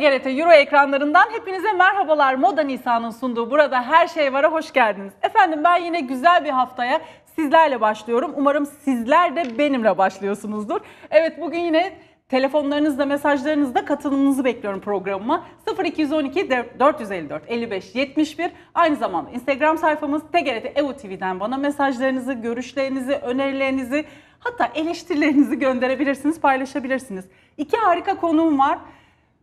TGRT Euro ekranlarından hepinize merhabalar. Moda Nisa'nın sunduğu burada her şey vara hoş geldiniz. Efendim ben yine güzel bir haftaya sizlerle başlıyorum. Umarım sizler de benimle başlıyorsunuzdur. Evet bugün yine telefonlarınızda, mesajlarınızda katılımınızı bekliyorum programıma. 0212 454 55 71 aynı zamanda Instagram sayfamız TGRT EU TV'den bana mesajlarınızı, görüşlerinizi, önerilerinizi hatta eleştirilerinizi gönderebilirsiniz, paylaşabilirsiniz. İki harika konuğum var.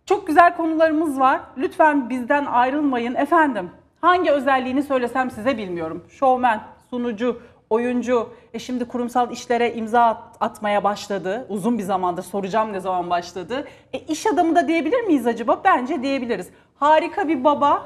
Çok güzel konularımız var. Lütfen bizden ayrılmayın. Efendim hangi özelliğini söylesem size bilmiyorum. Şovmen, sunucu, oyuncu. E şimdi kurumsal işlere imza atmaya başladı. Uzun bir zamandır soracağım ne zaman başladı. E iş adamı da diyebilir miyiz acaba? Bence diyebiliriz. Harika bir baba,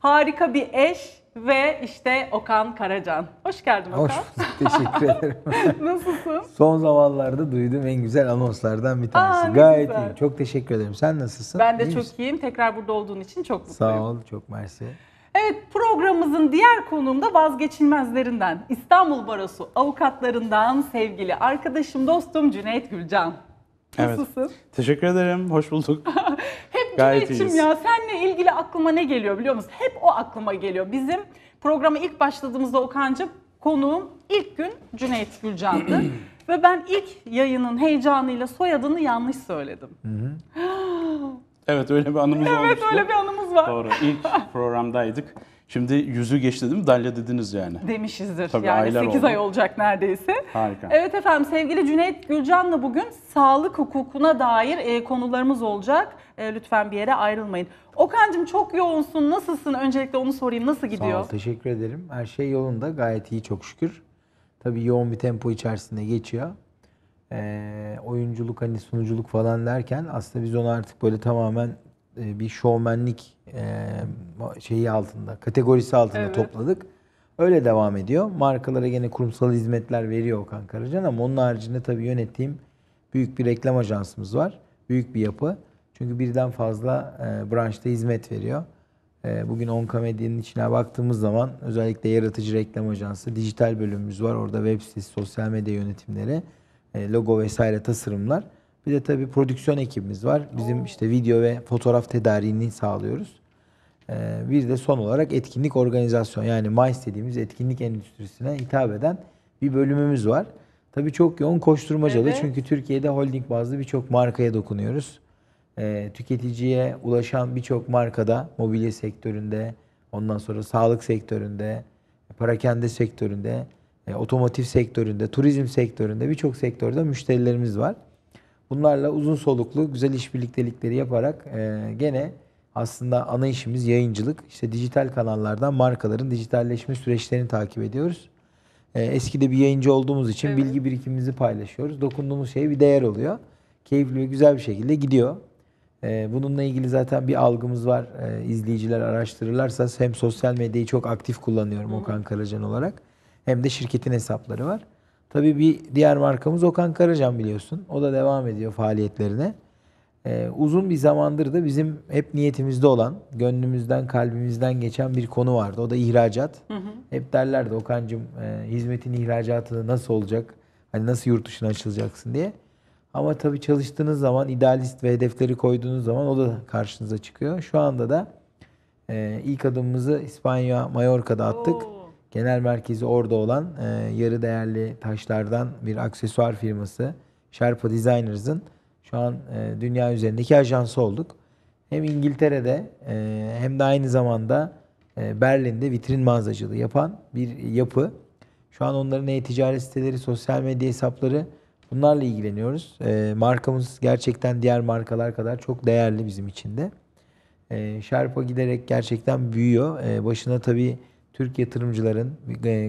harika bir eş, ve işte Okan Karacan. Hoş geldin Okan. Hoş bulduk, teşekkür ederim. Nasılsın? Son zamanlarda duydum en güzel anonslardan bir tanesi. Aa, Gayet güzel. iyiyim. Çok teşekkür ederim. Sen nasılsın? Ben de İyi çok misin? iyiyim. Tekrar burada olduğun için çok mutluyum. Sağ ol, çok mersi. Evet programımızın diğer konuğumda vazgeçilmezlerinden İstanbul Barosu avukatlarından sevgili arkadaşım dostum Cüneyt Gülcan. Evet. Teşekkür ederim. Hoş bulduk. Hep Gayet Cüneyt'cim iyiyiz. ya senle ilgili aklıma ne geliyor biliyor musun? Hep o aklıma geliyor. Bizim programa ilk başladığımızda Okan'cığım konuğum ilk gün Cüneyt Gülcan'dı. Ve ben ilk yayının heyecanıyla soyadını yanlış söyledim. evet öyle bir anımız evet, olmuştu. Evet öyle bir anımız var. Doğru. İlk programdaydık. Şimdi yüzü geçti değil mi? Dalya dediniz yani. Demişizdir. Tabii yani 8 oldu. ay olacak neredeyse. Harika. Evet efendim sevgili Cüneyt Gülcan'la bugün sağlık hukukuna dair e, konularımız olacak. E, lütfen bir yere ayrılmayın. Okan'cığım çok yoğunsun. Nasılsın? Öncelikle onu sorayım. Nasıl gidiyor? Sağ ol, teşekkür ederim. Her şey yolunda. Gayet iyi çok şükür. Tabii yoğun bir tempo içerisinde geçiyor. Ee, oyunculuk hani sunuculuk falan derken aslında biz onu artık böyle tamamen e, bir şovmenlik e, şeyi altında, kategorisi altında evet. topladık. Öyle devam ediyor. Markalara gene kurumsal hizmetler veriyor Okan Karacan ama onun haricinde tabii yönettiğim büyük bir reklam ajansımız var. Büyük bir yapı. Çünkü birden fazla e, branşta hizmet veriyor. bugün 10 komedinin içine baktığımız zaman özellikle yaratıcı reklam ajansı, dijital bölümümüz var. Orada web sitesi, sosyal medya yönetimleri, e, logo vesaire tasarımlar. Bir de tabii prodüksiyon ekibimiz var. Bizim işte video ve fotoğraf tedariğini sağlıyoruz. Ee, bir de son olarak etkinlik organizasyon yani MICE dediğimiz etkinlik endüstrisine hitap eden bir bölümümüz var. Tabii çok yoğun koşturmacalı evet. çünkü Türkiye'de holding bazlı birçok markaya dokunuyoruz. Ee, tüketiciye ulaşan birçok markada mobilya sektöründe, ondan sonra sağlık sektöründe, parakende sektöründe, e, otomotiv sektöründe, turizm sektöründe birçok sektörde müşterilerimiz var. Bunlarla uzun soluklu güzel işbirliktelikleri yaparak e, gene aslında ana işimiz yayıncılık. İşte dijital kanallardan markaların dijitalleşme süreçlerini takip ediyoruz. E, eskide bir yayıncı olduğumuz için evet. bilgi birikimimizi paylaşıyoruz. Dokunduğumuz şey bir değer oluyor. Keyifli ve güzel bir şekilde gidiyor. E, bununla ilgili zaten bir algımız var. E, izleyiciler araştırırlarsa hem sosyal medyayı çok aktif kullanıyorum Hı. Okan Karacan olarak hem de şirketin hesapları var. Tabii bir diğer markamız Okan Karacan biliyorsun. O da devam ediyor faaliyetlerine. Ee, uzun bir zamandır da bizim hep niyetimizde olan, gönlümüzden, kalbimizden geçen bir konu vardı. O da ihracat. Hı hı. Hep derlerdi Okan'cığım e, hizmetin ihracatı nasıl olacak? Hani nasıl yurt dışına açılacaksın diye. Ama tabii çalıştığınız zaman, idealist ve hedefleri koyduğunuz zaman o da karşınıza çıkıyor. Şu anda da e, ilk adımımızı İspanya, Mallorca'da attık. Oo. Genel merkezi orada olan e, yarı değerli taşlardan bir aksesuar firması Sherpa Designers'ın şu an e, dünya üzerindeki ajansı olduk. Hem İngiltere'de e, hem de aynı zamanda e, Berlin'de vitrin mağazacılığı yapan bir yapı. Şu an onların e-ticaret siteleri, sosyal medya hesapları bunlarla ilgileniyoruz. E, markamız gerçekten diğer markalar kadar çok değerli bizim için de. E, Sherpa giderek gerçekten büyüyor. E, başına tabii Türk yatırımcıların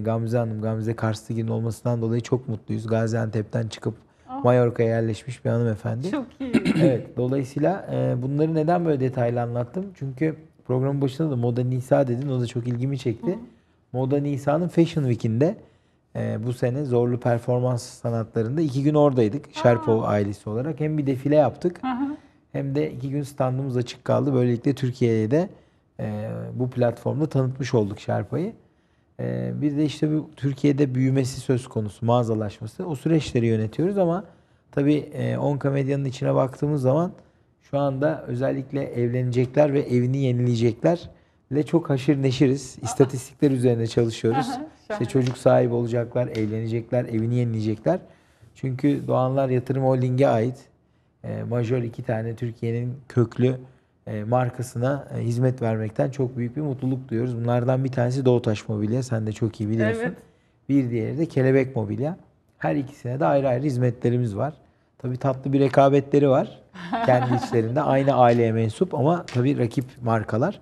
Gamze Hanım, Gamze Karslıgin olmasından dolayı çok mutluyuz. Gaziantep'ten çıkıp oh. Mallorca'ya yerleşmiş bir hanımefendi. Çok iyi. evet, dolayısıyla e, bunları neden böyle detaylı anlattım? Çünkü programın başında da Moda Nisa dedin. O da çok ilgimi çekti. Hı. Moda Nisa'nın Fashion Week'inde e, bu sene zorlu performans sanatlarında iki gün oradaydık. Aa. Şerpov ailesi olarak. Hem bir defile yaptık. Hı hı. Hem de iki gün standımız açık kaldı. Böylelikle Türkiye'ye de e, bu platformda tanıtmış olduk Şerpa'yı. E, bir de işte bu Türkiye'de büyümesi söz konusu, mağazalaşması. O süreçleri yönetiyoruz ama tabii e, Onka Medya'nın içine baktığımız zaman şu anda özellikle evlenecekler ve evini yenileyeceklerle çok haşır neşiriz. İstatistikler üzerine çalışıyoruz. İşte çocuk sahibi olacaklar, evlenecekler, evini yenileyecekler. Çünkü Doğanlar Yatırım Holding'e ait e, majör iki tane Türkiye'nin köklü e, markasına e, hizmet vermekten çok büyük bir mutluluk duyuyoruz. Bunlardan bir tanesi Doğutaş Mobilya. Sen de çok iyi biliyorsun. Evet. Bir diğeri de Kelebek Mobilya. Her ikisine de ayrı ayrı hizmetlerimiz var. Tabii tatlı bir rekabetleri var. Kendi içlerinde aynı aileye mensup ama tabii rakip markalar.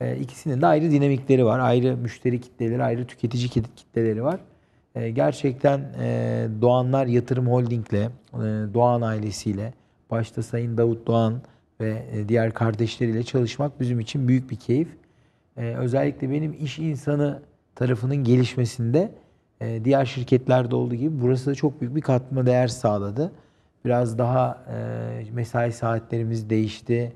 E, ikisinin de ayrı dinamikleri var. Ayrı müşteri kitleleri, ayrı tüketici kitleleri var. gerçekten Doğanlar Yatırım Holding'le, e, Doğan ailesiyle, başta Sayın Davut Doğan, ve e, diğer kardeşleriyle çalışmak bizim için büyük bir keyif. E, özellikle benim iş insanı tarafının gelişmesinde e, diğer şirketlerde olduğu gibi burası da çok büyük bir katma değer sağladı. Biraz daha mesai saatlerimiz değişti.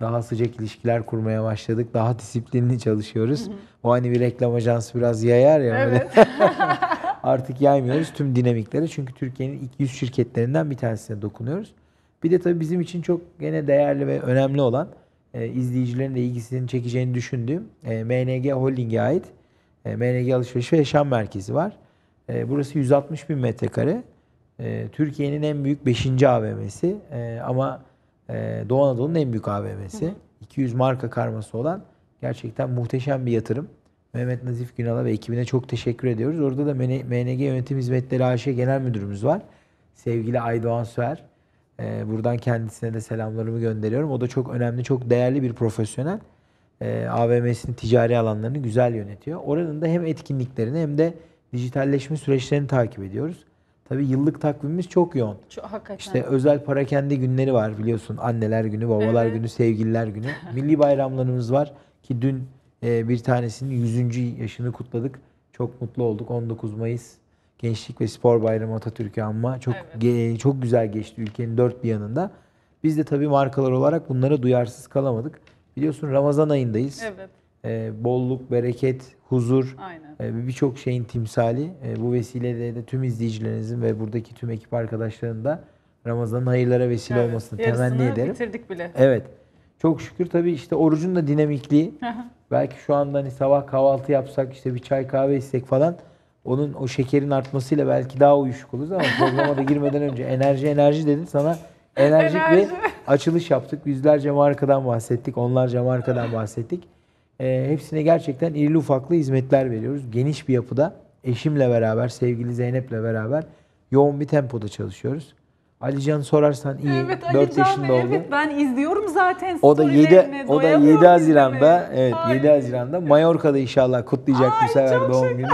Daha sıcak ilişkiler kurmaya başladık. Daha disiplinli çalışıyoruz. O hani bir reklam ajansı biraz yayar ya. Evet. Artık yaymıyoruz tüm dinamikleri. Çünkü Türkiye'nin 200 şirketlerinden bir tanesine dokunuyoruz. Bir de tabii bizim için çok gene değerli ve önemli olan e, izleyicilerin de ilgisini çekeceğini düşündüğüm e, MNG Holding'e ait e, MNG Alışveriş ve Yaşam Merkezi var. E, burası 160 bin metrekare. E, Türkiye'nin en büyük 5. AVM'si e, ama e, Doğu Anadolu'nun en büyük AVM'si. Hı hı. 200 marka karması olan gerçekten muhteşem bir yatırım. Mehmet Nazif Günal'a ve ekibine çok teşekkür ediyoruz. Orada da MNG Yönetim Hizmetleri AŞ Genel Müdürümüz var. Sevgili Aydoğan Süer. Ee, buradan kendisine de selamlarımı gönderiyorum. O da çok önemli, çok değerli bir profesyonel. E, ee, AVM'sinin ticari alanlarını güzel yönetiyor. Oranın da hem etkinliklerini hem de dijitalleşme süreçlerini takip ediyoruz. Tabii yıllık takvimimiz çok yoğun. Çok, hakikaten. İşte özel para kendi günleri var biliyorsun. Anneler günü, babalar evet. günü, sevgililer günü. Milli bayramlarımız var ki dün e, bir tanesinin 100. yaşını kutladık. Çok mutlu olduk. 19 Mayıs Gençlik ve Spor Bayramı Atatürk'ü anma çok evet. çok güzel geçti ülkenin dört bir yanında. Biz de tabii markalar olarak bunlara duyarsız kalamadık. Biliyorsun Ramazan ayındayız. Evet. Ee, bolluk, bereket, huzur e, birçok şeyin timsali. E, bu vesileyle de tüm izleyicilerinizin ve buradaki tüm ekip arkadaşlarının da Ramazan'ın hayırlara vesile evet. olmasını temenni ederim. bitirdik bile. Evet. Çok şükür tabii işte orucun da dinamikliği. Belki şu anda hani sabah kahvaltı yapsak işte bir çay kahve istek falan onun o şekerin artmasıyla belki daha uyuşuk oluruz ama programa da girmeden önce enerji enerji dedin sana enerjik enerji. bir açılış yaptık. Yüzlerce markadan bahsettik, onlarca markadan bahsettik. E, hepsine gerçekten irili ufaklı hizmetler veriyoruz. Geniş bir yapıda eşimle beraber, sevgili Zeynep'le beraber yoğun bir tempoda çalışıyoruz. Alican sorarsan iyi. Evet, 4 Can yaşında oldu. Evet ben izliyorum zaten O da 7 o da 7 Haziran'da izlemeye. evet Ay. 7 Haziran'da Mallorca'da inşallah kutlayacak Ay, bu sefer doğum şaka. günü.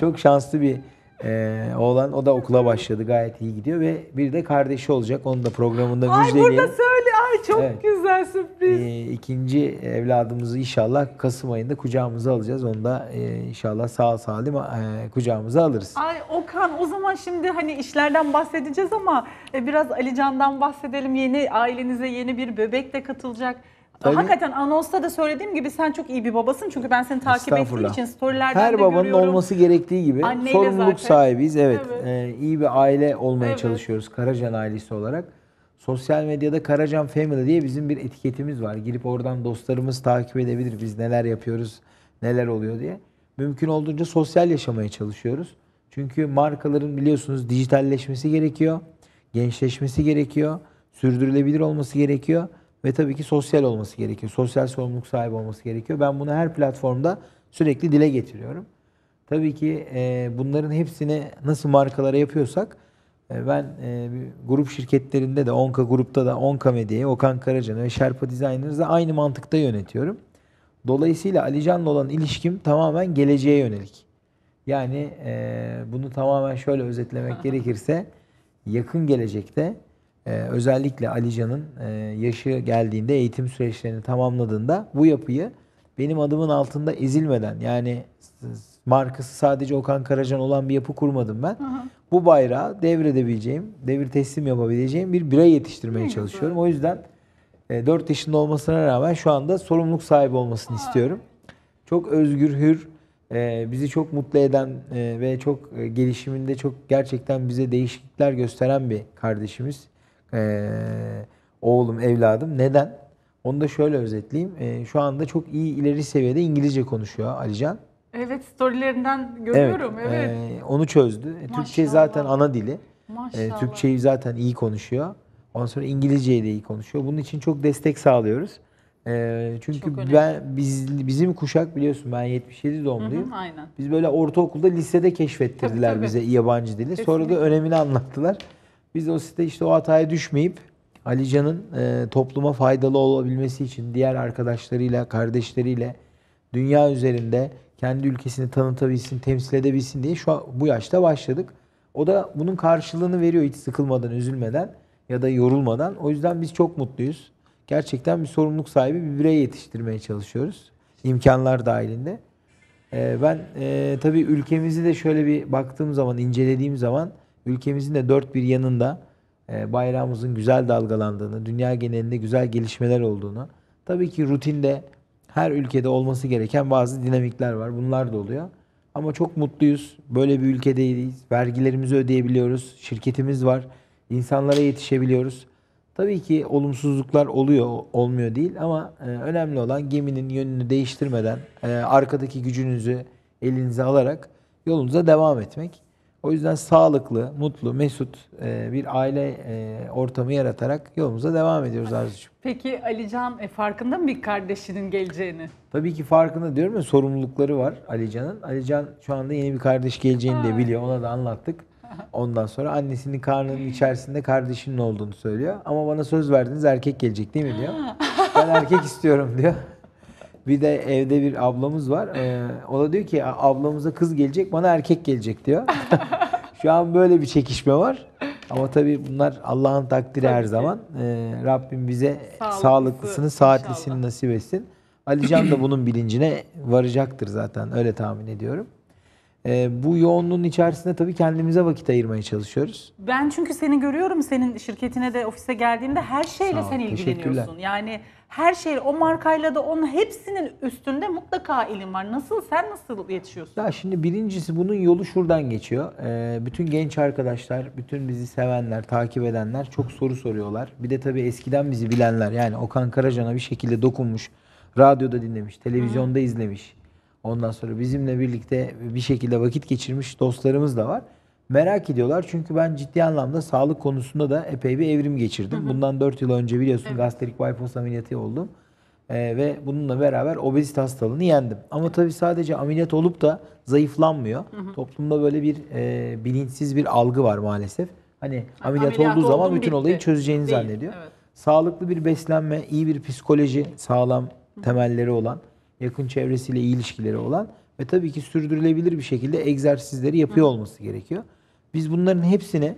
Çok şanslı bir e, oğlan o da okula başladı gayet iyi gidiyor ve bir de kardeşi olacak. Onun da programında müjdeliyor. Ay burada söyle Ay çok evet. güzel sürpriz. Ee, ikinci evladımızı inşallah Kasım ayında kucağımıza alacağız. Onu da e, inşallah sağ salim e, kucağımıza alırız. Ay Okan o zaman şimdi hani işlerden bahsedeceğiz ama e, biraz Alican'dan bahsedelim. Yeni ailenize yeni bir bebek de katılacak. Tabii. Hakikaten anonsta da söylediğim gibi sen çok iyi bir babasın. Çünkü ben seni takip ettiğim için storylerden Her de babanın olması gerektiği gibi Anneyle sorumluluk zaten. sahibiyiz. Evet, evet. E, iyi bir aile olmaya evet. çalışıyoruz Karacan ailesi olarak. Sosyal medyada Karacan Family diye bizim bir etiketimiz var. Girip oradan dostlarımız takip edebilir. Biz neler yapıyoruz, neler oluyor diye. Mümkün olduğunca sosyal yaşamaya çalışıyoruz. Çünkü markaların biliyorsunuz dijitalleşmesi gerekiyor. Gençleşmesi gerekiyor. Sürdürülebilir olması gerekiyor. Ve tabii ki sosyal olması gerekiyor. Sosyal sorumluluk sahibi olması gerekiyor. Ben bunu her platformda sürekli dile getiriyorum. Tabii ki bunların hepsini nasıl markalara yapıyorsak e, ben e, grup şirketlerinde de Onka Grup'ta da Onka Medya'yı, Okan Karacan'ı ve Sherpa Designers'ı aynı mantıkta yönetiyorum. Dolayısıyla Alican'la olan ilişkim tamamen geleceğe yönelik. Yani e, bunu tamamen şöyle özetlemek gerekirse yakın gelecekte e, özellikle Alican'ın e, yaşı geldiğinde eğitim süreçlerini tamamladığında bu yapıyı benim adımın altında ezilmeden yani markası sadece Okan Karacan olan bir yapı kurmadım ben. Hı Bu bayrağı devredebileceğim, devir teslim yapabileceğim bir birey yetiştirmeye ne çalışıyorum. Güzel. O yüzden 4 e, yaşında olmasına rağmen şu anda sorumluluk sahibi olmasını ha. istiyorum. Çok özgür, hür, e, bizi çok mutlu eden e, ve çok gelişiminde çok gerçekten bize değişiklikler gösteren bir kardeşimiz. Oğlum, evladım. Neden? Onu da şöyle özetleyeyim. Şu anda çok iyi ileri seviyede İngilizce konuşuyor Alican. Evet storylerinden görüyorum. Evet. evet. E, onu çözdü. E, Maşallah. Türkçe zaten ana dili. E, Maşallah. E, Türkçeyi zaten iyi konuşuyor. Ondan sonra İngilizceyi de iyi konuşuyor. Bunun için çok destek sağlıyoruz. E, çünkü ben biz bizim kuşak biliyorsun ben 77 doğumluyum. Hı hı, aynen. Biz böyle ortaokulda lisede keşfettirdiler tabii, tabii. bize yabancı dili. Kesinlikle. Sonra da önemini anlattılar. Biz o site işte o hataya düşmeyip Alican'ın e, topluma faydalı olabilmesi için diğer arkadaşlarıyla, kardeşleriyle dünya üzerinde kendi ülkesini tanıtabilsin, temsil edebilsin diye şu an, bu yaşta başladık. O da bunun karşılığını veriyor hiç sıkılmadan, üzülmeden ya da yorulmadan. O yüzden biz çok mutluyuz. Gerçekten bir sorumluluk sahibi bir birey yetiştirmeye çalışıyoruz. İmkanlar dahilinde. Ee, ben e, tabii ülkemizi de şöyle bir baktığım zaman, incelediğim zaman ülkemizin de dört bir yanında e, bayrağımızın güzel dalgalandığını, dünya genelinde güzel gelişmeler olduğunu, tabii ki rutinde her ülkede olması gereken bazı dinamikler var. Bunlar da oluyor. Ama çok mutluyuz. Böyle bir ülkedeyiz. Vergilerimizi ödeyebiliyoruz. Şirketimiz var. İnsanlara yetişebiliyoruz. Tabii ki olumsuzluklar oluyor, olmuyor değil ama e, önemli olan geminin yönünü değiştirmeden e, arkadaki gücünüzü elinize alarak yolunuza devam etmek. O yüzden sağlıklı, mutlu, mesut e, bir aile e, ortamı yaratarak yolumuza devam ediyoruz Arzucuğum. Peki Alican e, farkında mı bir kardeşinin geleceğini? Tabii ki farkında diyorum ya sorumlulukları var Alican'ın. Alican şu anda yeni bir kardeş geleceğini de biliyor. Ona da anlattık. Ondan sonra annesinin karnının içerisinde kardeşinin olduğunu söylüyor. Ama bana söz verdiniz erkek gelecek değil mi diyor. ben erkek istiyorum diyor. Bir de evde bir ablamız var. Ee, o da diyor ki ablamıza kız gelecek bana erkek gelecek diyor. Şu an böyle bir çekişme var. Ama tabii bunlar Allah'ın takdiri tabii her ki. zaman. Ee, Rabbim bize Sağlıklısı, sağlıklısını, saatlisini inşallah. nasip etsin. Alican da bunun bilincine varacaktır zaten öyle tahmin ediyorum. Ee, bu yoğunluğun içerisinde tabii kendimize vakit ayırmaya çalışıyoruz. Ben çünkü seni görüyorum senin şirketine de ofise geldiğimde her şeyle ol, sen ilgileniyorsun. Yani her şey o markayla da onun hepsinin üstünde mutlaka ilim var. Nasıl sen nasıl yetişiyorsun? Ya şimdi birincisi bunun yolu şuradan geçiyor. Ee, bütün genç arkadaşlar, bütün bizi sevenler, takip edenler çok soru soruyorlar. Bir de tabii eskiden bizi bilenler yani Okan Karacan'a bir şekilde dokunmuş. Radyoda dinlemiş, televizyonda Hı. izlemiş. Ondan sonra bizimle birlikte bir şekilde vakit geçirmiş dostlarımız da var merak ediyorlar. Çünkü ben ciddi anlamda sağlık konusunda da epey bir evrim geçirdim. Bundan 4 yıl önce biliyorsun evet. gastrik bypass ameliyatı oldum. Ee, ve bununla beraber obezite hastalığını yendim. Ama tabii sadece ameliyat olup da zayıflanmıyor. Toplumda böyle bir e, bilinçsiz bir algı var maalesef. Hani ameliyat, ameliyat olduğu zaman bütün bitti. olayı çözeceğini Değil. zannediyor. Evet. Sağlıklı bir beslenme, iyi bir psikoloji, sağlam temelleri olan, yakın çevresiyle iyi ilişkileri olan ve tabii ki sürdürülebilir bir şekilde egzersizleri yapıyor olması gerekiyor. Biz bunların hepsine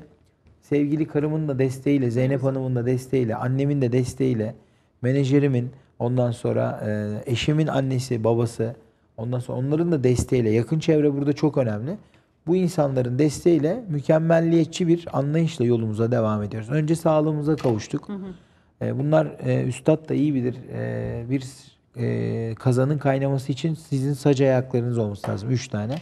sevgili karımın da desteğiyle, Zeynep Hanım'ın da desteğiyle, annemin de desteğiyle, menajerimin, ondan sonra e, eşimin annesi, babası, ondan sonra onların da desteğiyle, yakın çevre burada çok önemli. Bu insanların desteğiyle mükemmelliyetçi bir anlayışla yolumuza devam ediyoruz. Önce sağlığımıza kavuştuk. E, bunlar e, üstad da iyi bilir. E, bir kazanın kaynaması için sizin sac ayaklarınız olması lazım. Üç tane.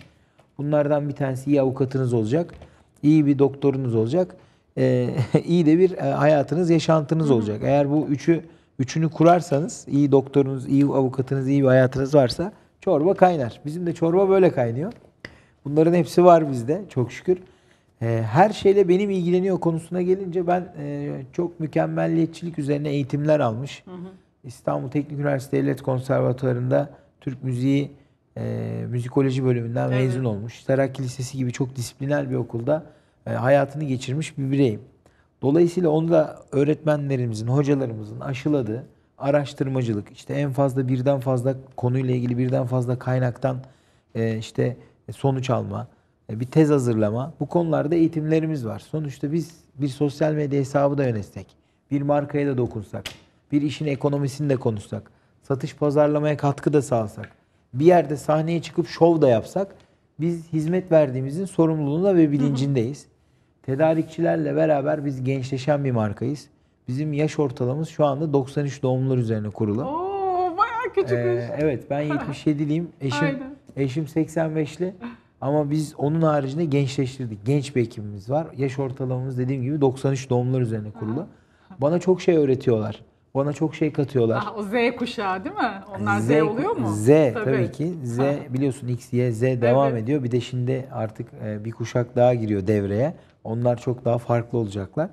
Bunlardan bir tanesi iyi avukatınız olacak iyi bir doktorunuz olacak. E, iyi de bir e, hayatınız, yaşantınız olacak. Eğer bu üçü üçünü kurarsanız, iyi doktorunuz, iyi avukatınız, iyi bir hayatınız varsa çorba kaynar. Bizim de çorba böyle kaynıyor. Bunların hepsi var bizde çok şükür. Ee, her şeyle benim ilgileniyor konusuna gelince ben e, çok mükemmelliyetçilik üzerine eğitimler almış. Hı hı. İstanbul Teknik Üniversitesi Devlet Konservatuvarı'nda Türk Müziği e, müzikoloji bölümünden evet. mezun olmuş. Terakki Lisesi gibi çok disipliner bir okulda e, hayatını geçirmiş bir bireyim. Dolayısıyla onu da öğretmenlerimizin, hocalarımızın aşıladığı araştırmacılık, işte en fazla birden fazla konuyla ilgili birden fazla kaynaktan e, işte sonuç alma, e, bir tez hazırlama. Bu konularda eğitimlerimiz var. Sonuçta biz bir sosyal medya hesabı da yönetsek, bir markaya da dokunsak, bir işin ekonomisini de konuşsak, satış pazarlamaya katkı da sağlasak, bir yerde sahneye çıkıp şov da yapsak biz hizmet verdiğimizin sorumluluğunda ve bilincindeyiz. Tedarikçilerle beraber biz gençleşen bir markayız. Bizim yaş ortalamamız şu anda 93 doğumlular üzerine kurulu. Oo bayağı küçük. Ee, şey. evet ben 77'liyim. Eşim Aynen. eşim 85'li. Ama biz onun haricinde gençleştirdik. Genç bir ekibimiz var. Yaş ortalamamız dediğim gibi 93 doğumlular üzerine kurulu. Bana çok şey öğretiyorlar. Bana çok şey katıyorlar. Ah, o Z kuşağı değil mi? Onlar Z, Z oluyor mu? Z tabii, tabii ki. Z biliyorsun X, Y, Z devam evet. ediyor. Bir de şimdi artık e, bir kuşak daha giriyor devreye. Onlar çok daha farklı olacaklar.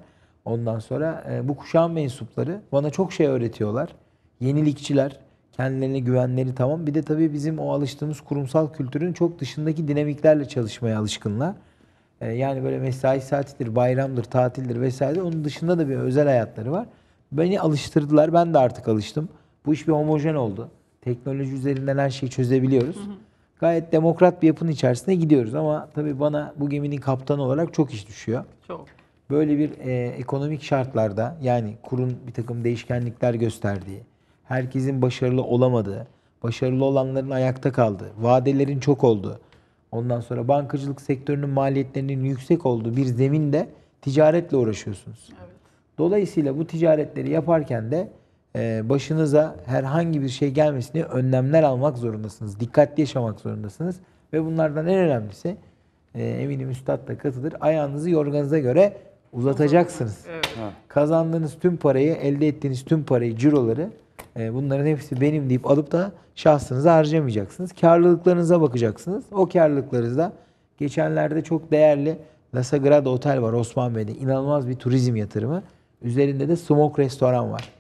Ondan sonra e, bu kuşağın mensupları bana çok şey öğretiyorlar. Yenilikçiler, kendilerine güvenleri tamam. Bir de tabii bizim o alıştığımız kurumsal kültürün çok dışındaki dinamiklerle çalışmaya alışkınlar. E, yani böyle mesai saatidir, bayramdır, tatildir vesaire. Onun dışında da bir özel hayatları var. Beni alıştırdılar. Ben de artık alıştım. Bu iş bir homojen oldu. Teknoloji üzerinden her şeyi çözebiliyoruz. Hı hı. Gayet demokrat bir yapının içerisine gidiyoruz ama tabii bana bu geminin kaptanı olarak çok iş düşüyor. Çok. Böyle bir e, ekonomik şartlarda yani kurun bir takım değişkenlikler gösterdiği, herkesin başarılı olamadığı, başarılı olanların ayakta kaldığı, vadelerin çok olduğu, ondan sonra bankacılık sektörünün maliyetlerinin yüksek olduğu bir zeminde ticaretle uğraşıyorsunuz. Evet. Dolayısıyla bu ticaretleri yaparken de e, başınıza herhangi bir şey gelmesini önlemler almak zorundasınız. Dikkatli yaşamak zorundasınız. Ve bunlardan en önemlisi e, eminim üstad da katılır. Ayağınızı yorganınıza göre uzatacaksınız. Evet. Kazandığınız tüm parayı, elde ettiğiniz tüm parayı, ciroları e, bunların hepsi benim deyip alıp da şahsınıza harcamayacaksınız. Karlılıklarınıza bakacaksınız. O karlılıklarınızda geçenlerde çok değerli La Sagrada Otel var Osman Bey'de. İnanılmaz bir turizm yatırımı. Üzerinde de Smoke Restoran var.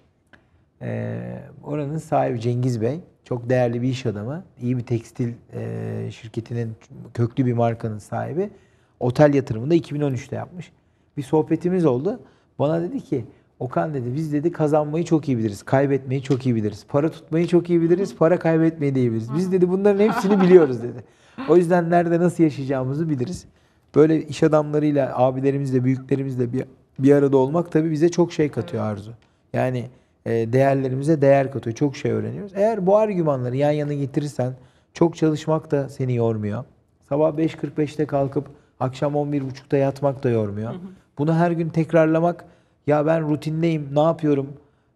Ee, oranın sahibi Cengiz Bey. Çok değerli bir iş adamı. iyi bir tekstil e, şirketinin, köklü bir markanın sahibi. Otel yatırımında 2013'te yapmış. Bir sohbetimiz oldu. Bana dedi ki Okan dedi biz dedi kazanmayı çok iyi biliriz. Kaybetmeyi çok iyi biliriz. Para tutmayı çok iyi biliriz. Para kaybetmeyi de iyi biliriz. Biz dedi bunların hepsini biliyoruz dedi. O yüzden nerede nasıl yaşayacağımızı biliriz. Böyle iş adamlarıyla, abilerimizle, büyüklerimizle bir bir arada olmak tabii bize çok şey katıyor Arzu. Yani e, değerlerimize değer katıyor. Çok şey öğreniyoruz. Eğer bu argümanları yan yana getirirsen çok çalışmak da seni yormuyor. Sabah 5.45'te kalkıp akşam 11.30'da yatmak da yormuyor. Hı Bunu her gün tekrarlamak ya ben rutindeyim ne yapıyorum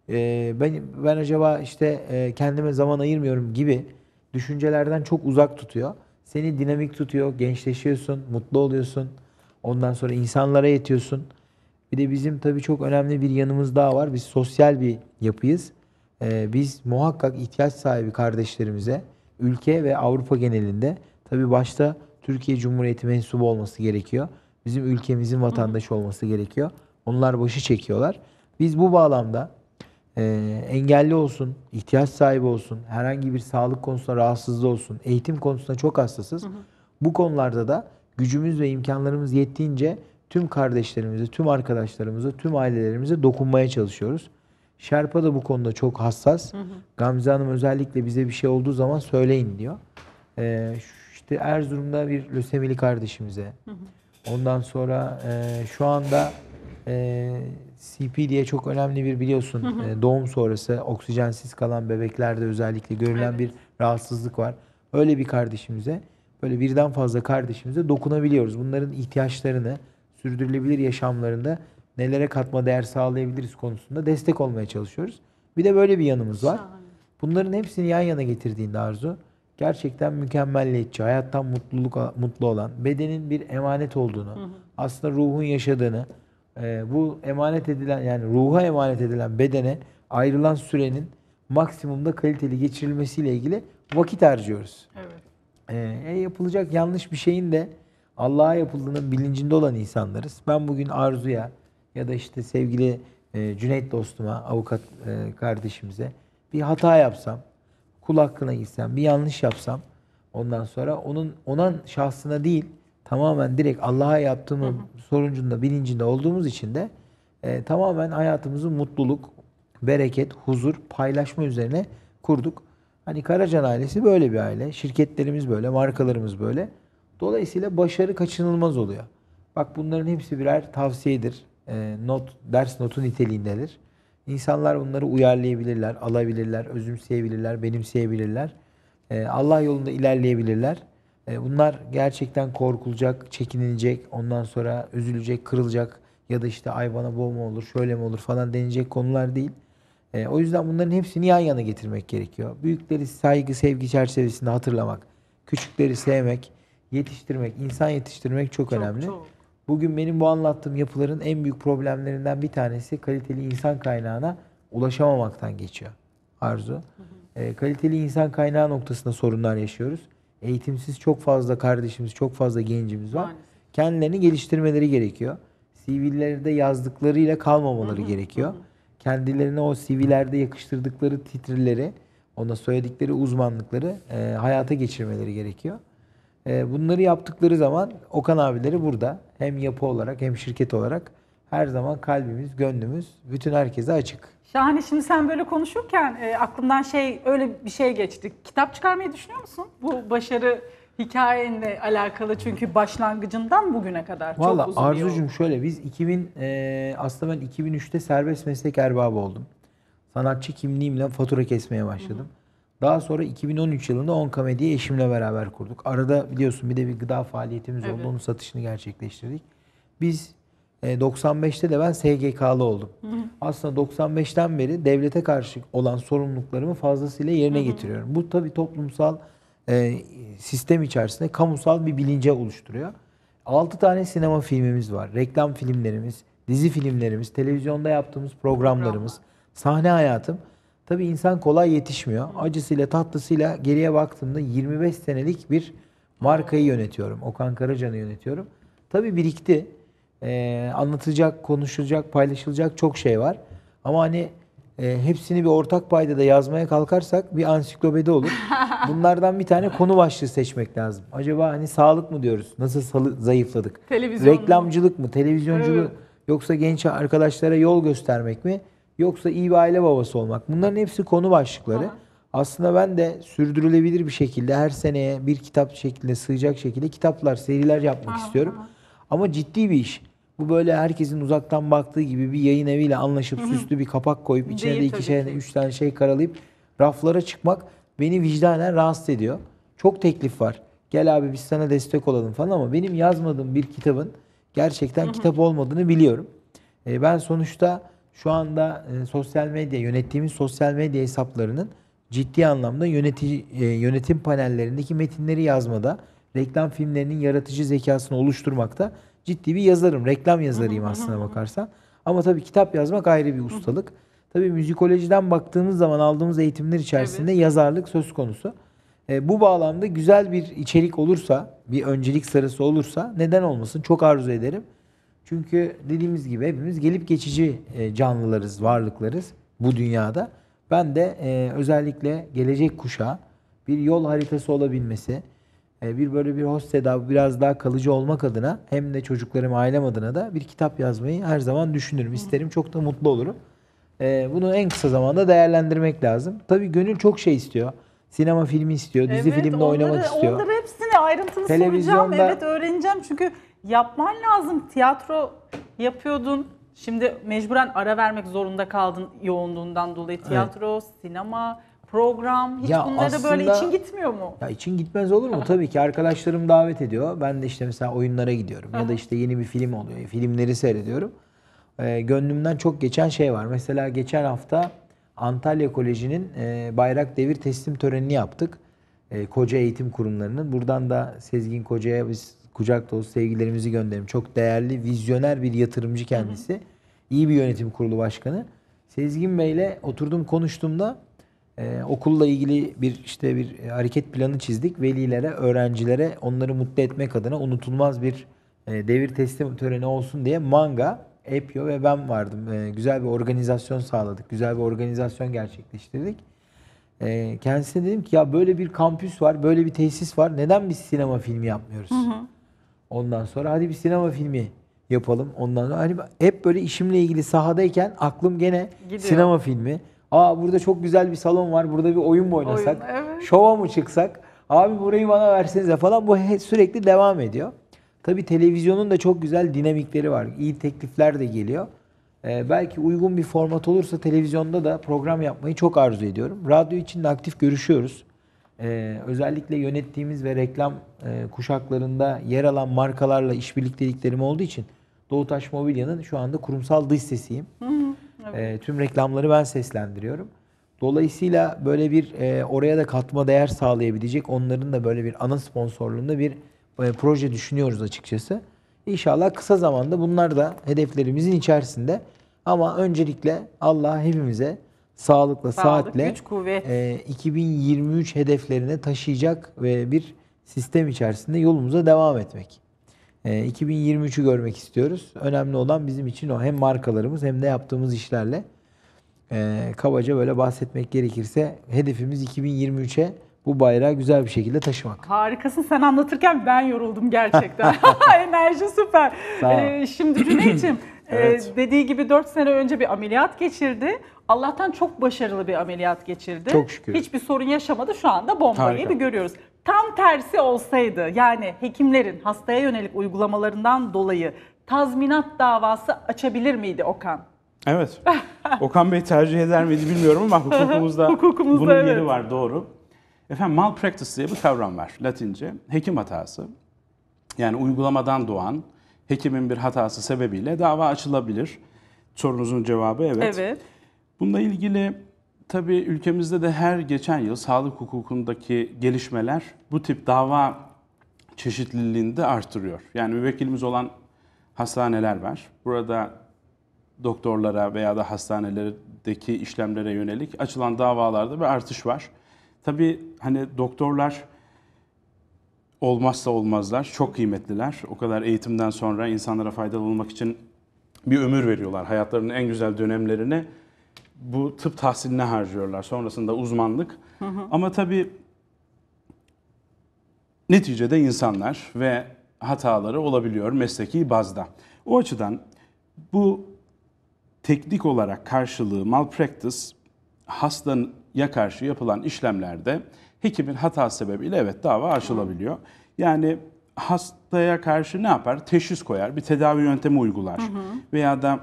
e, ben ben acaba işte e, kendime zaman ayırmıyorum gibi düşüncelerden çok uzak tutuyor. Seni dinamik tutuyor, gençleşiyorsun, mutlu oluyorsun. Ondan sonra insanlara yetiyorsun. Bir de bizim tabii çok önemli bir yanımız daha var. Biz sosyal bir yapıyız. Ee, biz muhakkak ihtiyaç sahibi kardeşlerimize ülke ve Avrupa genelinde tabii başta Türkiye Cumhuriyeti mensubu olması gerekiyor. Bizim ülkemizin vatandaşı olması gerekiyor. Onlar başı çekiyorlar. Biz bu bağlamda e, engelli olsun, ihtiyaç sahibi olsun, herhangi bir sağlık konusunda rahatsızlığı olsun, eğitim konusunda çok hassasız. Hı hı. Bu konularda da gücümüz ve imkanlarımız yettiğince tüm kardeşlerimize, tüm arkadaşlarımıza, tüm ailelerimize dokunmaya çalışıyoruz. Şerpa da bu konuda çok hassas. Hı hı. Gamze Hanım özellikle bize bir şey olduğu zaman söyleyin diyor. Ee, işte Erzurum'da bir lösemili kardeşimize. Hı hı. Ondan sonra e, şu anda e, CP diye çok önemli bir biliyorsun hı hı. E, doğum sonrası oksijensiz kalan bebeklerde özellikle görülen evet. bir rahatsızlık var. Öyle bir kardeşimize böyle birden fazla kardeşimize dokunabiliyoruz. Bunların ihtiyaçlarını, sürdürülebilir yaşamlarında nelere katma değer sağlayabiliriz konusunda destek olmaya çalışıyoruz. Bir de böyle bir yanımız var. Bunların hepsini yan yana getirdiğinde Arzu gerçekten mükemmelliyetçi, hayattan mutluluk mutlu olan, bedenin bir emanet olduğunu, hı hı. aslında ruhun yaşadığını, e, bu emanet edilen yani ruha emanet edilen bedene ayrılan sürenin maksimumda kaliteli geçirilmesiyle ilgili vakit harcıyoruz. Evet. E, e yapılacak yanlış bir şeyin de Allah'a yapıldığının bilincinde olan insanlarız. Ben bugün Arzu'ya ya da işte sevgili e, Cüneyt dostuma, avukat e, kardeşimize bir hata yapsam, kul hakkına gitsem, bir yanlış yapsam ondan sonra onun onan şahsına değil tamamen direkt Allah'a yaptığımı soruncunda, bilincinde olduğumuz için de e, tamamen hayatımızı mutluluk, bereket, huzur, paylaşma üzerine kurduk. Hani Karacan ailesi böyle bir aile. Şirketlerimiz böyle, markalarımız böyle. Dolayısıyla başarı kaçınılmaz oluyor. Bak bunların hepsi birer tavsiyedir. E, not, ders notu niteliğindedir. İnsanlar bunları uyarlayabilirler, alabilirler, özümseyebilirler, benimseyebilirler. E, Allah yolunda ilerleyebilirler. E, bunlar gerçekten korkulacak, çekinilecek, ondan sonra üzülecek, kırılacak ya da işte ay bana bu mu olur, şöyle mi olur falan denilecek konular değil. E, o yüzden bunların hepsini yan yana getirmek gerekiyor. Büyükleri saygı, sevgi çerçevesinde hatırlamak, küçükleri sevmek, yetiştirmek, insan yetiştirmek çok, çok önemli. Çok. Bugün benim bu anlattığım yapıların en büyük problemlerinden bir tanesi kaliteli insan kaynağına ulaşamamaktan geçiyor Arzu. Hı hı. E, kaliteli insan kaynağı noktasında sorunlar yaşıyoruz. Eğitimsiz çok fazla kardeşimiz, çok fazla gencimiz var. Maalesef. Kendilerini geliştirmeleri gerekiyor. CV'lerde yazdıklarıyla kalmamaları hı hı. gerekiyor. Hı hı. Kendilerine o CV'lerde yakıştırdıkları titrileri, ona söyledikleri uzmanlıkları e, hayata geçirmeleri gerekiyor. Ee, bunları yaptıkları zaman Okan abileri burada hem yapı olarak hem şirket olarak her zaman kalbimiz, gönlümüz bütün herkese açık. Şahane şimdi sen böyle konuşurken e, aklımdan şey öyle bir şey geçti. Kitap çıkarmayı düşünüyor musun? Bu başarı hikayenle alakalı çünkü başlangıcından bugüne kadar Vallahi çok uzun Arzucum şöyle biz 2000 e, aslında ben 2003'te serbest meslek erbabı oldum. Sanatçı kimliğimle fatura kesmeye başladım. Hı hı. Daha sonra 2013 yılında 10 Komedi'yi eşimle beraber kurduk. Arada biliyorsun bir de bir gıda faaliyetimiz evet. oldu. Onun satışını gerçekleştirdik. Biz 95'te e, de ben SGK'lı oldum. Hı hı. Aslında 95'ten beri devlete karşı olan sorumluluklarımı fazlasıyla yerine hı hı. getiriyorum. Bu tabi toplumsal e, sistem içerisinde kamusal bir bilince oluşturuyor. 6 tane sinema filmimiz var. Reklam filmlerimiz, dizi filmlerimiz, televizyonda yaptığımız programlarımız, sahne hayatım. Tabi insan kolay yetişmiyor. Acısıyla tatlısıyla geriye baktığımda 25 senelik bir markayı yönetiyorum. Okan Karacan'ı yönetiyorum. Tabi birikti. Ee, anlatacak, konuşulacak, paylaşılacak çok şey var. Ama hani e, hepsini bir ortak payda da yazmaya kalkarsak bir ansiklopedi olur. Bunlardan bir tane konu başlığı seçmek lazım. Acaba hani sağlık mı diyoruz? Nasıl zayıfladık? Reklamcılık mı? Televizyonculuk? Evet. Yoksa genç arkadaşlara yol göstermek mi? yoksa iyi bir aile babası olmak. Bunların hepsi konu başlıkları. Aha. Aslında ben de sürdürülebilir bir şekilde her seneye bir kitap şeklinde sığacak şekilde kitaplar, seriler yapmak aha, istiyorum. Ama ciddi bir iş. Bu böyle herkesin uzaktan baktığı gibi bir yayın eviyle anlaşıp Hı-hı. süslü bir kapak koyup içine Değil, de iki şey, üç tane şey karalayıp raflara çıkmak beni vicdanen rahatsız ediyor. Çok teklif var. Gel abi biz sana destek olalım falan ama benim yazmadığım bir kitabın gerçekten Hı-hı. kitap olmadığını biliyorum. E, ben sonuçta şu anda e, sosyal medya yönettiğimiz sosyal medya hesaplarının ciddi anlamda yönetici e, yönetim panellerindeki metinleri yazmada, reklam filmlerinin yaratıcı zekasını oluşturmakta ciddi bir yazarım. Reklam yazarıyım aslına bakarsan. Ama tabii kitap yazmak ayrı bir ustalık. Tabii müzikolojiden baktığımız zaman aldığımız eğitimler içerisinde evet. yazarlık söz konusu. E, bu bağlamda güzel bir içerik olursa, bir öncelik sırası olursa neden olmasın çok arzu ederim. Çünkü dediğimiz gibi hepimiz gelip geçici e, canlılarız, varlıklarız bu dünyada. Ben de e, özellikle gelecek kuşağa bir yol haritası olabilmesi, e, bir böyle bir host tedavü biraz daha kalıcı olmak adına hem de çocuklarım ailem adına da bir kitap yazmayı her zaman düşünürüm. isterim çok da mutlu olurum. Bunu en kısa zamanda değerlendirmek lazım. Tabii gönül çok şey istiyor. Sinema filmi istiyor, dizi evet, filmde onları, oynamak istiyor. Onları hepsini ayrıntılı Televizyonda, soracağım. Evet öğreneceğim çünkü yapman lazım. Tiyatro yapıyordun. Şimdi mecburen ara vermek zorunda kaldın yoğunluğundan dolayı. Tiyatro, evet. sinema, program hiç ya bunlara aslında, böyle için gitmiyor mu? Ya için gitmez olur mu? Tabii ki arkadaşlarım davet ediyor. Ben de işte mesela oyunlara gidiyorum ya da işte yeni bir film oluyor. Filmleri seyrediyorum. E, gönlümden çok geçen şey var. Mesela geçen hafta Antalya Koleji'nin e, bayrak devir teslim törenini yaptık. E, koca eğitim kurumlarının. Buradan da Sezgin Koca'ya biz Kucak dolu sevgilerimizi gönderelim. Çok değerli, vizyoner bir yatırımcı kendisi. Hı İyi bir yönetim kurulu başkanı. Sezgin Bey'le oturdum konuştuğumda e, okulla ilgili bir işte bir e, hareket planı çizdik. Velilere, öğrencilere onları mutlu etmek adına unutulmaz bir e, devir teslim töreni olsun diye manga, epio ve ben vardım. E, güzel bir organizasyon sağladık. Güzel bir organizasyon gerçekleştirdik. E, kendisine dedim ki ya böyle bir kampüs var, böyle bir tesis var. Neden biz sinema filmi yapmıyoruz? Hı hı. Ondan sonra hadi bir sinema filmi yapalım. Ondan sonra hani hep böyle işimle ilgili sahadayken aklım gene Gidiyor. sinema filmi. Aa burada çok güzel bir salon var. Burada bir oyun mu oynasak? Oyun, evet. Şova mı çıksak? Abi burayı bana versenize falan. Bu sürekli devam ediyor. Tabii televizyonun da çok güzel dinamikleri var. İyi teklifler de geliyor. Ee, belki uygun bir format olursa televizyonda da program yapmayı çok arzu ediyorum. Radyo için de aktif görüşüyoruz e, özellikle yönettiğimiz ve reklam e, kuşaklarında yer alan markalarla işbirlikteliklerim olduğu için Doğutaş Mobilya'nın şu anda kurumsal dış sesiyim. Hı hı, evet. e, tüm reklamları ben seslendiriyorum. Dolayısıyla böyle bir e, oraya da katma değer sağlayabilecek onların da böyle bir ana sponsorluğunda bir e, proje düşünüyoruz açıkçası. İnşallah kısa zamanda bunlar da hedeflerimizin içerisinde. Ama öncelikle Allah hepimize sağlıkla, Sağlık, saatle E, 2023 hedeflerine taşıyacak ve bir sistem içerisinde yolumuza devam etmek. E, 2023'ü görmek istiyoruz. Önemli olan bizim için o. Hem markalarımız hem de yaptığımız işlerle e, kabaca böyle bahsetmek gerekirse hedefimiz 2023'e bu bayrağı güzel bir şekilde taşımak. Harikasın sen anlatırken ben yoruldum gerçekten. Enerji süper. Ee, şimdi Cüneyt'ciğim Ee, evet. Ee, dediği gibi 4 sene önce bir ameliyat geçirdi. Allah'tan çok başarılı bir ameliyat geçirdi. Çok şükür. Hiçbir sorun yaşamadı. Şu anda bomba gibi görüyoruz. Tam tersi olsaydı yani hekimlerin hastaya yönelik uygulamalarından dolayı tazminat davası açabilir miydi Okan? Evet. Okan Bey tercih eder miydi bilmiyorum ama hukukumuzda, hukukumuzda bunun evet. yeri var doğru. Efendim malpractice diye bir kavram var Latince. Hekim hatası. Yani uygulamadan doğan hekimin bir hatası sebebiyle dava açılabilir. Sorunuzun cevabı evet. Evet. Bununla ilgili tabii ülkemizde de her geçen yıl sağlık hukukundaki gelişmeler bu tip dava çeşitliliğini de artırıyor. Yani müvekkilimiz olan hastaneler var. Burada doktorlara veya da hastanelerdeki işlemlere yönelik açılan davalarda bir artış var. Tabii hani doktorlar olmazsa olmazlar. Çok kıymetliler. O kadar eğitimden sonra insanlara faydalı olmak için bir ömür veriyorlar. Hayatlarının en güzel dönemlerini bu tıp tahsiline harcıyorlar. Sonrasında uzmanlık. Hı hı. Ama tabii neticede insanlar ve hataları olabiliyor mesleki bazda. O açıdan bu teknik olarak karşılığı malpractice hastaya karşı yapılan işlemlerde Hekimin hata sebebiyle evet dava açılabiliyor. Yani hastaya karşı ne yapar? Teşhis koyar, bir tedavi yöntemi uygular. Hı hı. Veya da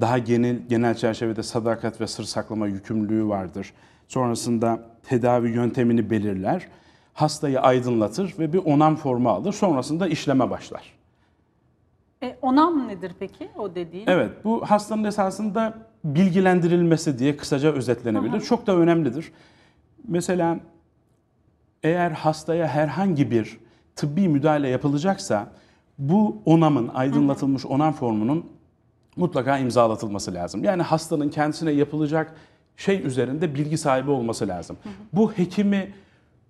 daha genel, genel çerçevede sadakat ve sır saklama yükümlülüğü vardır. Sonrasında tedavi yöntemini belirler. Hastayı aydınlatır ve bir onam formu alır. Sonrasında işleme başlar. E, onam nedir peki o dediğin? Evet bu hastanın esasında bilgilendirilmesi diye kısaca özetlenebilir. Hı hı. Çok da önemlidir. Mesela eğer hastaya herhangi bir tıbbi müdahale yapılacaksa bu onamın, aydınlatılmış onam formunun mutlaka imzalatılması lazım. Yani hastanın kendisine yapılacak şey üzerinde bilgi sahibi olması lazım. Bu hekimi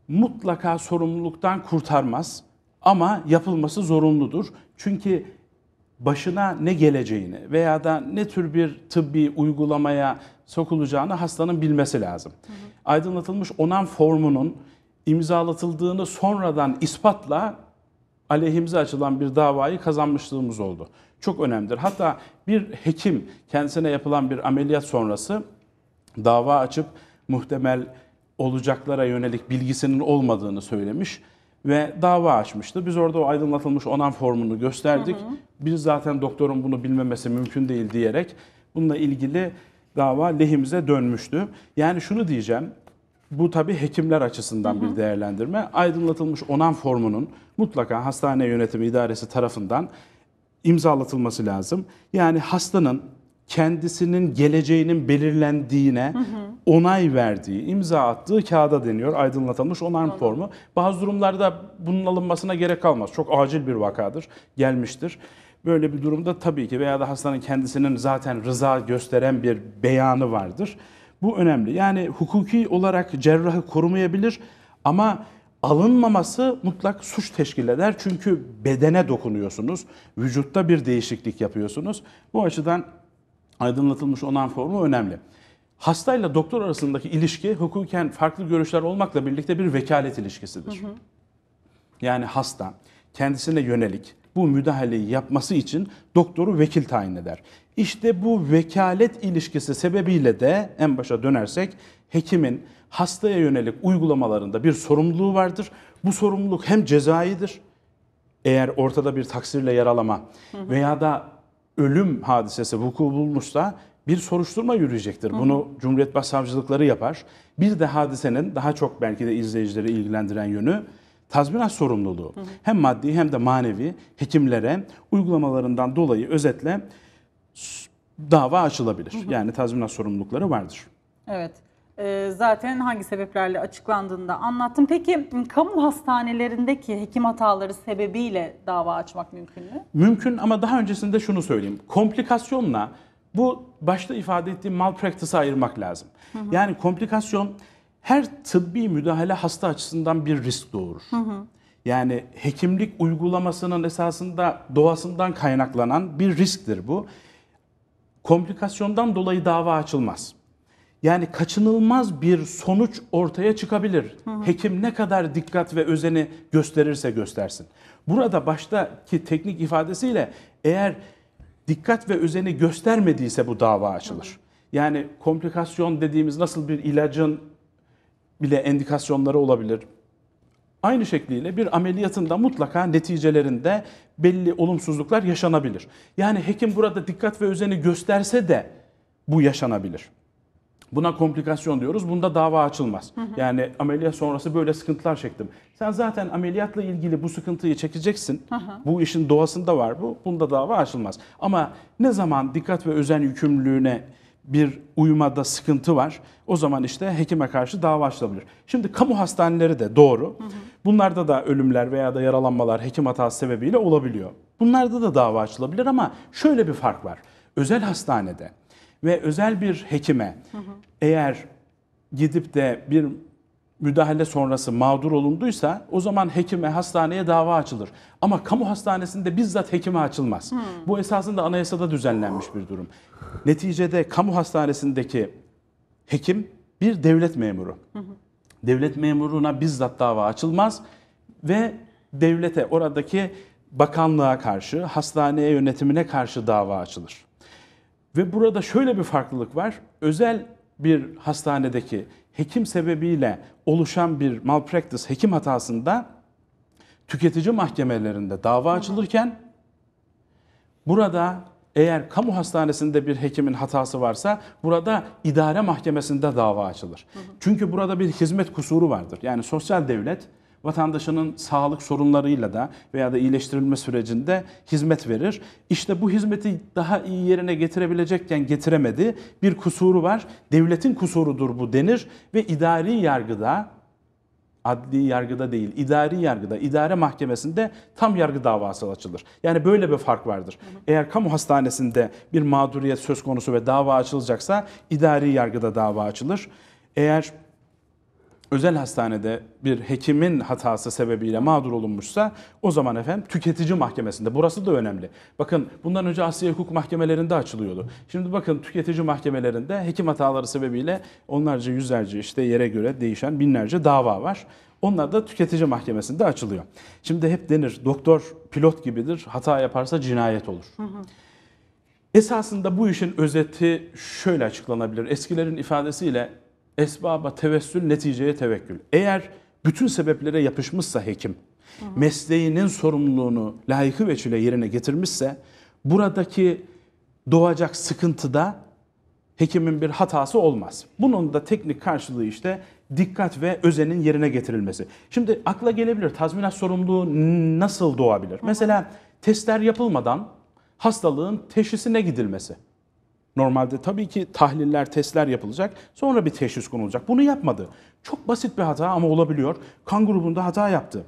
mutlaka sorumluluktan kurtarmaz ama yapılması zorunludur. Çünkü başına ne geleceğini veya da ne tür bir tıbbi uygulamaya sokulacağını hastanın bilmesi lazım. Aydınlatılmış onam formunun imzalatıldığını sonradan ispatla aleyhimize açılan bir davayı kazanmışlığımız oldu. Çok önemlidir. Hatta bir hekim kendisine yapılan bir ameliyat sonrası dava açıp muhtemel olacaklara yönelik bilgisinin olmadığını söylemiş ve dava açmıştı. Biz orada o aydınlatılmış onan formunu gösterdik. Hı hı. Biz zaten doktorun bunu bilmemesi mümkün değil diyerek bununla ilgili dava lehimize dönmüştü. Yani şunu diyeceğim. Bu tabii hekimler açısından bir değerlendirme. Aydınlatılmış onan formunun mutlaka hastane yönetimi idaresi tarafından imzalatılması lazım. Yani hastanın kendisinin geleceğinin belirlendiğine onay verdiği, imza attığı kağıda deniyor aydınlatılmış onarm formu. Bazı durumlarda bunun alınmasına gerek kalmaz. Çok acil bir vakadır, gelmiştir. Böyle bir durumda tabii ki veya da hastanın kendisinin zaten rıza gösteren bir beyanı vardır. Bu önemli. Yani hukuki olarak cerrahı korumayabilir ama alınmaması mutlak suç teşkil eder. Çünkü bedene dokunuyorsunuz, vücutta bir değişiklik yapıyorsunuz. Bu açıdan aydınlatılmış olan formu önemli. Hastayla doktor arasındaki ilişki hukuken farklı görüşler olmakla birlikte bir vekalet ilişkisidir. Hı hı. Yani hasta kendisine yönelik bu müdahaleyi yapması için doktoru vekil tayin eder. İşte bu vekalet ilişkisi sebebiyle de en başa dönersek hekimin hastaya yönelik uygulamalarında bir sorumluluğu vardır. Bu sorumluluk hem cezaidir eğer ortada bir taksirle yaralama veya da ölüm hadisesi vuku bulmuşsa bir soruşturma yürüyecektir. Bunu Cumhuriyet Başsavcılıkları yapar. Bir de hadisenin daha çok belki de izleyicileri ilgilendiren yönü tazminat sorumluluğu. Hem maddi hem de manevi hekimlere uygulamalarından dolayı özetle dava açılabilir. Hı hı. Yani tazminat sorumlulukları vardır. Evet. E, zaten hangi sebeplerle açıklandığını da anlattım. Peki kamu hastanelerindeki hekim hataları sebebiyle dava açmak mümkün mü? Mümkün ama daha öncesinde şunu söyleyeyim. Komplikasyonla bu başta ifade ettiğim malpraktisi ayırmak lazım. Hı hı. Yani komplikasyon her tıbbi müdahale hasta açısından bir risk doğurur. Hı hı. Yani hekimlik uygulamasının esasında doğasından kaynaklanan bir risktir bu komplikasyondan dolayı dava açılmaz. Yani kaçınılmaz bir sonuç ortaya çıkabilir. Hı hı. Hekim ne kadar dikkat ve özeni gösterirse göstersin. Burada baştaki teknik ifadesiyle eğer dikkat ve özeni göstermediyse bu dava açılır. Hı hı. Yani komplikasyon dediğimiz nasıl bir ilacın bile endikasyonları olabilir. Aynı şekliyle bir ameliyatın da mutlaka neticelerinde belli olumsuzluklar yaşanabilir. Yani hekim burada dikkat ve özeni gösterse de bu yaşanabilir. Buna komplikasyon diyoruz. Bunda dava açılmaz. Hı hı. Yani ameliyat sonrası böyle sıkıntılar çektim. Sen zaten ameliyatla ilgili bu sıkıntıyı çekeceksin. Hı hı. Bu işin doğasında var bu. Bunda dava açılmaz. Ama ne zaman dikkat ve özen yükümlülüğüne bir uyumada sıkıntı var. O zaman işte hekime karşı dava açılabilir. Şimdi kamu hastaneleri de doğru. Hı hı. Bunlarda da ölümler veya da yaralanmalar hekim hatası sebebiyle olabiliyor. Bunlarda da dava açılabilir ama şöyle bir fark var. Özel hastanede ve özel bir hekime hı hı. eğer gidip de bir müdahale sonrası mağdur olunduysa o zaman hekime, hastaneye dava açılır. Ama kamu hastanesinde bizzat hekime açılmaz. Hmm. Bu esasında anayasada düzenlenmiş bir durum. Neticede kamu hastanesindeki hekim bir devlet memuru. Hmm. Devlet memuruna bizzat dava açılmaz ve devlete, oradaki bakanlığa karşı, hastaneye yönetimine karşı dava açılır. Ve burada şöyle bir farklılık var. Özel bir hastanedeki hekim sebebiyle oluşan bir malpractice, hekim hatasında tüketici mahkemelerinde dava açılırken burada eğer kamu hastanesinde bir hekimin hatası varsa burada idare mahkemesinde dava açılır. Hı hı. Çünkü burada bir hizmet kusuru vardır. Yani sosyal devlet vatandaşının sağlık sorunlarıyla da veya da iyileştirilme sürecinde hizmet verir. İşte bu hizmeti daha iyi yerine getirebilecekken getiremedi. Bir kusuru var. Devletin kusurudur bu denir ve idari yargıda adli yargıda değil, idari yargıda, idare mahkemesinde tam yargı davası açılır. Yani böyle bir fark vardır. Eğer kamu hastanesinde bir mağduriyet söz konusu ve dava açılacaksa idari yargıda dava açılır. Eğer özel hastanede bir hekimin hatası sebebiyle mağdur olunmuşsa o zaman efendim tüketici mahkemesinde burası da önemli. Bakın bundan önce Asya Hukuk Mahkemelerinde açılıyordu. Şimdi bakın tüketici mahkemelerinde hekim hataları sebebiyle onlarca yüzlerce işte yere göre değişen binlerce dava var. Onlar da tüketici mahkemesinde açılıyor. Şimdi hep denir doktor pilot gibidir hata yaparsa cinayet olur. Esasında bu işin özeti şöyle açıklanabilir. Eskilerin ifadesiyle esbaba tevessül, neticeye tevekkül. Eğer bütün sebeplere yapışmışsa hekim, Hı. mesleğinin sorumluluğunu layıkı veçile yerine getirmişse, buradaki doğacak sıkıntıda hekimin bir hatası olmaz. Bunun da teknik karşılığı işte dikkat ve özenin yerine getirilmesi. Şimdi akla gelebilir tazminat sorumluluğu nasıl doğabilir? Hı. Mesela testler yapılmadan hastalığın teşhisine gidilmesi. Normalde tabii ki tahliller, testler yapılacak. Sonra bir teşhis konulacak. Bunu yapmadı. Çok basit bir hata ama olabiliyor. Kan grubunda hata yaptı.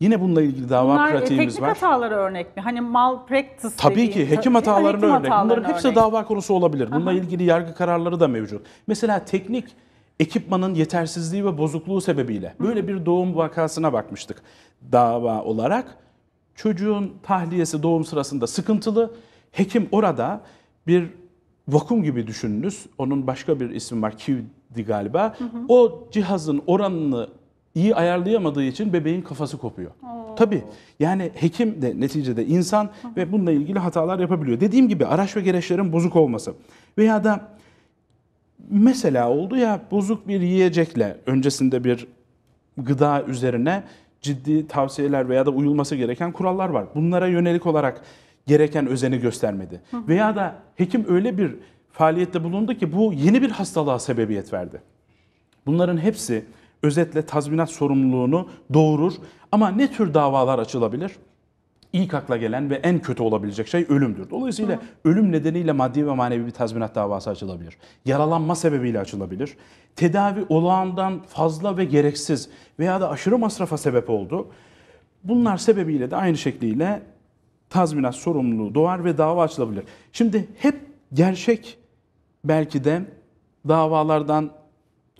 Yine bununla ilgili dava Bunlar e, pratiğimiz var. Bunlar teknik hataları örnek mi? Hani malpractice Tabii ki hekim e, hatalarına hekim örnek. Hatalarına Bunların hepsi örnek. dava konusu olabilir. Bununla Aha. ilgili yargı kararları da mevcut. Mesela teknik ekipmanın yetersizliği ve bozukluğu sebebiyle böyle bir doğum vakasına bakmıştık dava olarak. Çocuğun tahliyesi doğum sırasında sıkıntılı. Hekim orada bir vakum gibi düşününüz. Onun başka bir ismi var kivdi galiba. Hı hı. O cihazın oranını iyi ayarlayamadığı için bebeğin kafası kopuyor. Oo. Tabii yani hekim de neticede insan hı hı. ve bununla ilgili hatalar yapabiliyor. Dediğim gibi araç ve gereçlerin bozuk olması veya da mesela oldu ya bozuk bir yiyecekle öncesinde bir gıda üzerine ciddi tavsiyeler veya da uyulması gereken kurallar var. Bunlara yönelik olarak gereken özeni göstermedi. Hı hı. Veya da hekim öyle bir faaliyette bulundu ki bu yeni bir hastalığa sebebiyet verdi. Bunların hepsi özetle tazminat sorumluluğunu doğurur. Ama ne tür davalar açılabilir? İlk akla gelen ve en kötü olabilecek şey ölümdür. Dolayısıyla Hı. ölüm nedeniyle maddi ve manevi bir tazminat davası açılabilir. Yaralanma sebebiyle açılabilir. Tedavi olağandan fazla ve gereksiz veya da aşırı masrafa sebep oldu. Bunlar sebebiyle de aynı şekliyle tazminat sorumluluğu doğar ve dava açılabilir. Şimdi hep gerçek belki de davalardan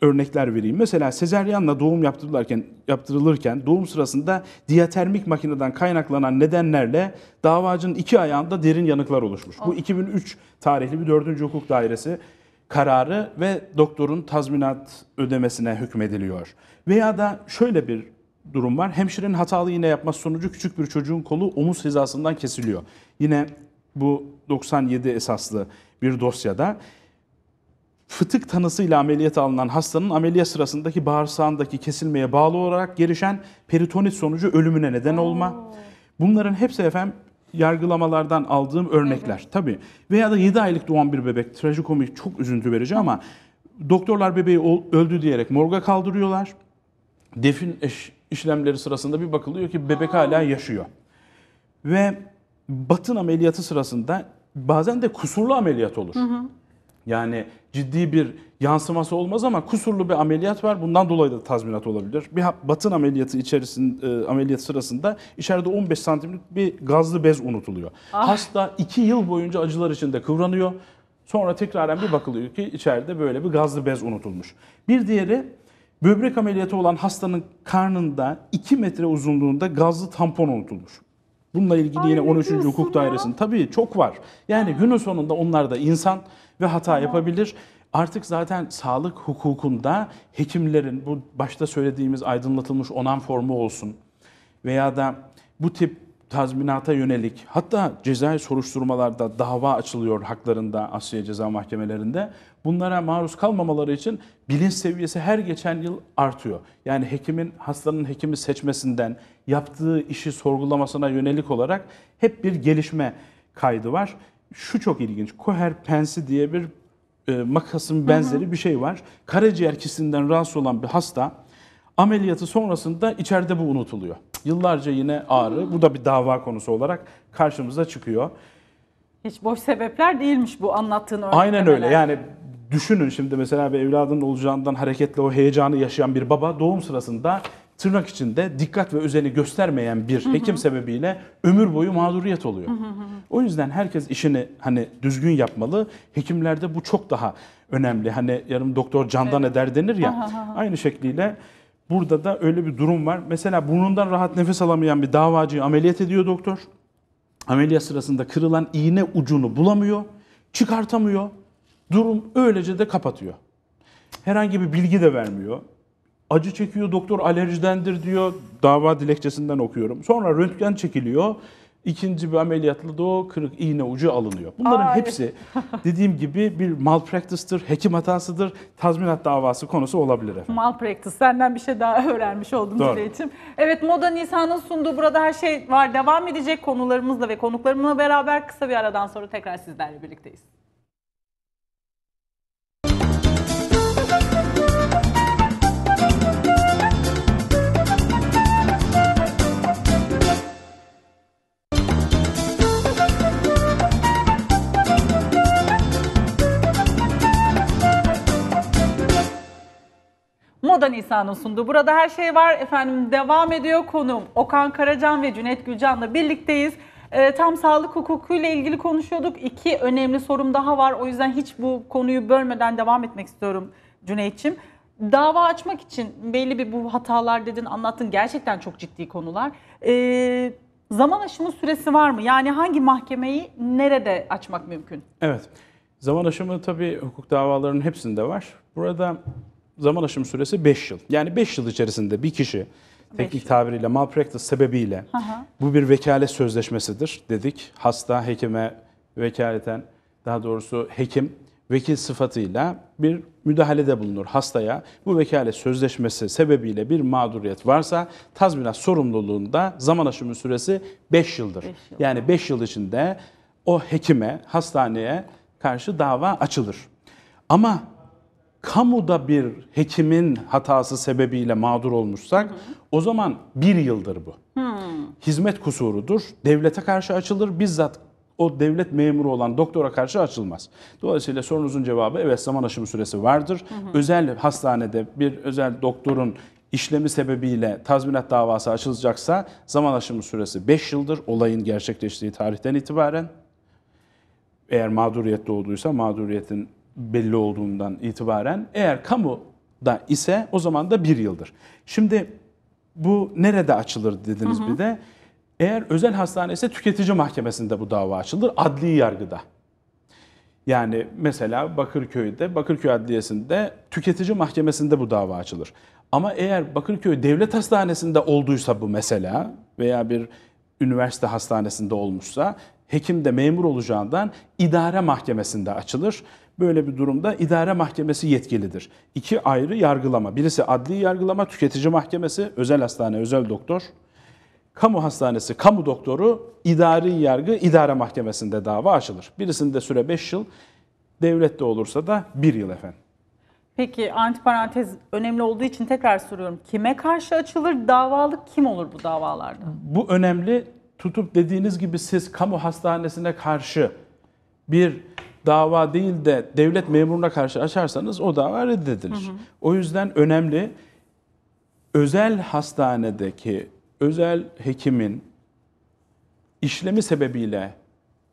örnekler vereyim. Mesela sezeryanla doğum yaptırılırken, yaptırılırken doğum sırasında diyatermik makineden kaynaklanan nedenlerle davacının iki ayağında derin yanıklar oluşmuş. Oh. Bu 2003 tarihli bir 4. Hukuk Dairesi kararı ve doktorun tazminat ödemesine hükmediliyor. Veya da şöyle bir durum var. Hemşirenin hatalı iğne yapması sonucu küçük bir çocuğun kolu omuz hizasından kesiliyor. Yine bu 97 esaslı bir dosyada fıtık tanısıyla ameliyat alınan hastanın ameliyat sırasındaki bağırsağındaki kesilmeye bağlı olarak gelişen peritonit sonucu ölümüne neden olma. Bunların hepsi efendim yargılamalardan aldığım örnekler. Evet. Tabii. Veya da 7 aylık doğan bir bebek trajikomik çok üzüntü verici ama doktorlar bebeği öldü diyerek morga kaldırıyorlar. Defin eş, işlemleri sırasında bir bakılıyor ki bebek hala yaşıyor. Ve batın ameliyatı sırasında bazen de kusurlu ameliyat olur. Hı hı. Yani ciddi bir yansıması olmaz ama kusurlu bir ameliyat var. Bundan dolayı da tazminat olabilir. Bir batın ameliyatı içerisinde e, ameliyat sırasında içeride 15 santimlik bir gazlı bez unutuluyor. Ah. Hasta 2 yıl boyunca acılar içinde kıvranıyor. Sonra tekraren bir bakılıyor ki içeride böyle bir gazlı bez unutulmuş. Bir diğeri Böbrek ameliyatı olan hastanın karnında 2 metre uzunluğunda gazlı tampon unutulur. Bununla ilgili Ay, yine 13. Hukuk Dairesi'nin tabii çok var. Yani günün sonunda onlar da insan ve hata yapabilir. Artık zaten sağlık hukukunda hekimlerin bu başta söylediğimiz aydınlatılmış onan formu olsun veya da bu tip tazminata yönelik hatta cezai soruşturmalarda dava açılıyor haklarında Asya Ceza Mahkemelerinde bunlara maruz kalmamaları için bilinç seviyesi her geçen yıl artıyor. Yani hekimin hastanın hekimi seçmesinden yaptığı işi sorgulamasına yönelik olarak hep bir gelişme kaydı var. Şu çok ilginç. Koher pensi diye bir e, makasın benzeri hı hı. bir şey var. Karaciğer kisinden rahatsız olan bir hasta ameliyatı sonrasında içeride bu unutuluyor. Yıllarca yine ağrı. Bu da bir dava konusu olarak karşımıza çıkıyor. Hiç boş sebepler değilmiş bu anlattığın örneklemeler. Aynen öyle yani düşünün şimdi mesela bir evladının olacağından hareketle o heyecanı yaşayan bir baba doğum sırasında tırnak içinde dikkat ve özeni göstermeyen bir hı hı. hekim sebebiyle ömür boyu mağduriyet oluyor. Hı hı hı. O yüzden herkes işini hani düzgün yapmalı. Hekimlerde bu çok daha önemli. Hani yarım doktor candan evet. eder denir ya. Ha, ha, ha. Aynı şekliyle burada da öyle bir durum var. Mesela burnundan rahat nefes alamayan bir davacıyı ameliyat ediyor doktor. Ameliyat sırasında kırılan iğne ucunu bulamıyor, çıkartamıyor. Durum öylece de kapatıyor. Herhangi bir bilgi de vermiyor. Acı çekiyor, doktor alerjidendir diyor. Dava dilekçesinden okuyorum. Sonra röntgen çekiliyor. İkinci bir ameliyatla da o kırık iğne ucu alınıyor. Bunların Ay. hepsi dediğim gibi bir malpractice'tır, hekim hatasıdır, tazminat davası konusu olabilir efendim. Malpractice, senden bir şey daha öğrenmiş oldum Doğru. Cüneyt'im. Evet, Moda Nisan'ın sunduğu burada her şey var. Devam edecek konularımızla ve konuklarımla beraber kısa bir aradan sonra tekrar sizlerle birlikteyiz. Moda Nisan'ın sunduğu Burada Her Şey Var efendim devam ediyor. konum. Okan Karacan ve Cüneyt Gülcan'la birlikteyiz. E, tam sağlık hukukuyla ilgili konuşuyorduk. İki önemli sorum daha var. O yüzden hiç bu konuyu bölmeden devam etmek istiyorum Cüneyt'ciğim. Dava açmak için belli bir bu hatalar dedin, anlattın. Gerçekten çok ciddi konular. E, zaman aşımı süresi var mı? Yani hangi mahkemeyi nerede açmak mümkün? Evet. Zaman aşımı tabii hukuk davalarının hepsinde var. Burada zaman aşımı süresi 5 yıl. Yani 5 yıl içerisinde bir kişi teknik tabiriyle malpractice sebebiyle Aha. bu bir vekalet sözleşmesidir dedik. Hasta hekime vekaleten daha doğrusu hekim vekil sıfatıyla bir müdahalede bulunur hastaya. Bu vekalet sözleşmesi sebebiyle bir mağduriyet varsa tazminat sorumluluğunda zaman aşımı süresi 5 yıldır. Beş yıl. Yani 5 yıl içinde o hekime, hastaneye karşı dava açılır. Ama kamuda bir hekimin hatası sebebiyle mağdur olmuşsak hı o zaman bir yıldır bu. Hı. Hmm. Hizmet kusurudur. Devlete karşı açılır. Bizzat o devlet memuru olan doktora karşı açılmaz. Dolayısıyla sorunuzun cevabı evet zaman aşımı süresi vardır. Hı hı. Özel hastanede bir özel doktorun işlemi sebebiyle tazminat davası açılacaksa zaman aşımı süresi 5 yıldır olayın gerçekleştiği tarihten itibaren. Eğer mağduriyette olduysa mağduriyetin belli olduğundan itibaren eğer kamu da ise o zaman da bir yıldır. Şimdi bu nerede açılır dediniz hı hı. bir de. Eğer özel hastane ise tüketici mahkemesinde bu dava açılır, adli yargıda. Yani mesela Bakırköy'de, Bakırköy Adliyesi'nde tüketici mahkemesinde bu dava açılır. Ama eğer Bakırköy Devlet Hastanesi'nde olduysa bu mesela veya bir üniversite hastanesinde olmuşsa hekim de memur olacağından idare mahkemesinde açılır. Böyle bir durumda idare mahkemesi yetkilidir. İki ayrı yargılama. Birisi adli yargılama, tüketici mahkemesi, özel hastane, özel doktor. Kamu hastanesi, kamu doktoru, idari yargı, idare mahkemesinde dava açılır. Birisinde süre 5 yıl, devlette olursa da 1 yıl efendim. Peki antiparantez önemli olduğu için tekrar soruyorum. Kime karşı açılır? Davalık kim olur bu davalarda? Bu önemli. Tutup dediğiniz gibi siz kamu hastanesine karşı bir dava değil de devlet memuruna karşı açarsanız o dava reddedilir. Hı hı. O yüzden önemli özel hastanedeki özel hekimin işlemi sebebiyle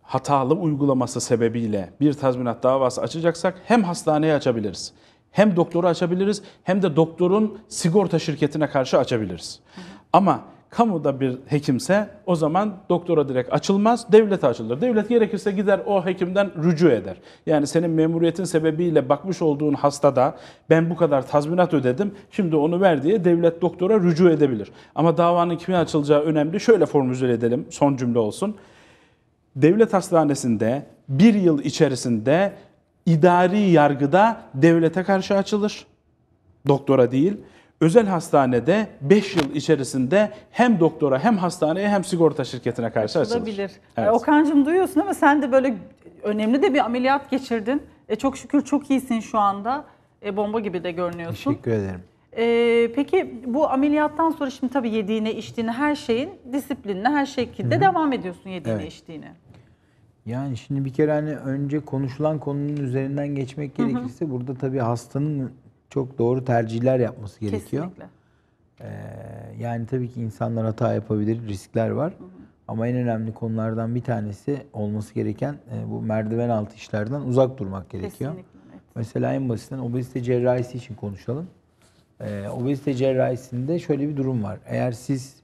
hatalı uygulaması sebebiyle bir tazminat davası açacaksak hem hastaneye açabiliriz. Hem doktoru açabiliriz hem de doktorun sigorta şirketine karşı açabiliriz. Hı hı. Ama kamuda bir hekimse o zaman doktora direkt açılmaz, devlete açılır. Devlet gerekirse gider o hekimden rücu eder. Yani senin memuriyetin sebebiyle bakmış olduğun hastada ben bu kadar tazminat ödedim, şimdi onu ver diye devlet doktora rücu edebilir. Ama davanın kime açılacağı önemli. Şöyle formüle edelim, son cümle olsun. Devlet hastanesinde bir yıl içerisinde idari yargıda devlete karşı açılır, doktora değil özel hastanede 5 yıl içerisinde hem doktora hem hastaneye hem sigorta şirketine karşı açılabilir. E, evet. Okan'cığım duyuyorsun ama sen de böyle önemli de bir ameliyat geçirdin. E, çok şükür çok iyisin şu anda. E, bomba gibi de görünüyorsun. Teşekkür ederim. E, peki bu ameliyattan sonra şimdi tabii yediğine içtiğine her şeyin disiplinine her şekilde Hı-hı. devam ediyorsun yediğine evet. içtiğine. Yani şimdi bir kere hani önce konuşulan konunun üzerinden geçmek gerekirse Hı-hı. burada tabii hastanın çok doğru tercihler yapması gerekiyor. Kesinlikle. Ee, yani tabii ki insanlar hata yapabilir, riskler var. Hı hı. Ama en önemli konulardan bir tanesi olması gereken e, bu merdiven altı işlerden uzak durmak gerekiyor. Kesinlikle, evet. Mesela en basitinden obezite cerrahisi için konuşalım. Ee, obezite cerrahisinde şöyle bir durum var. Eğer siz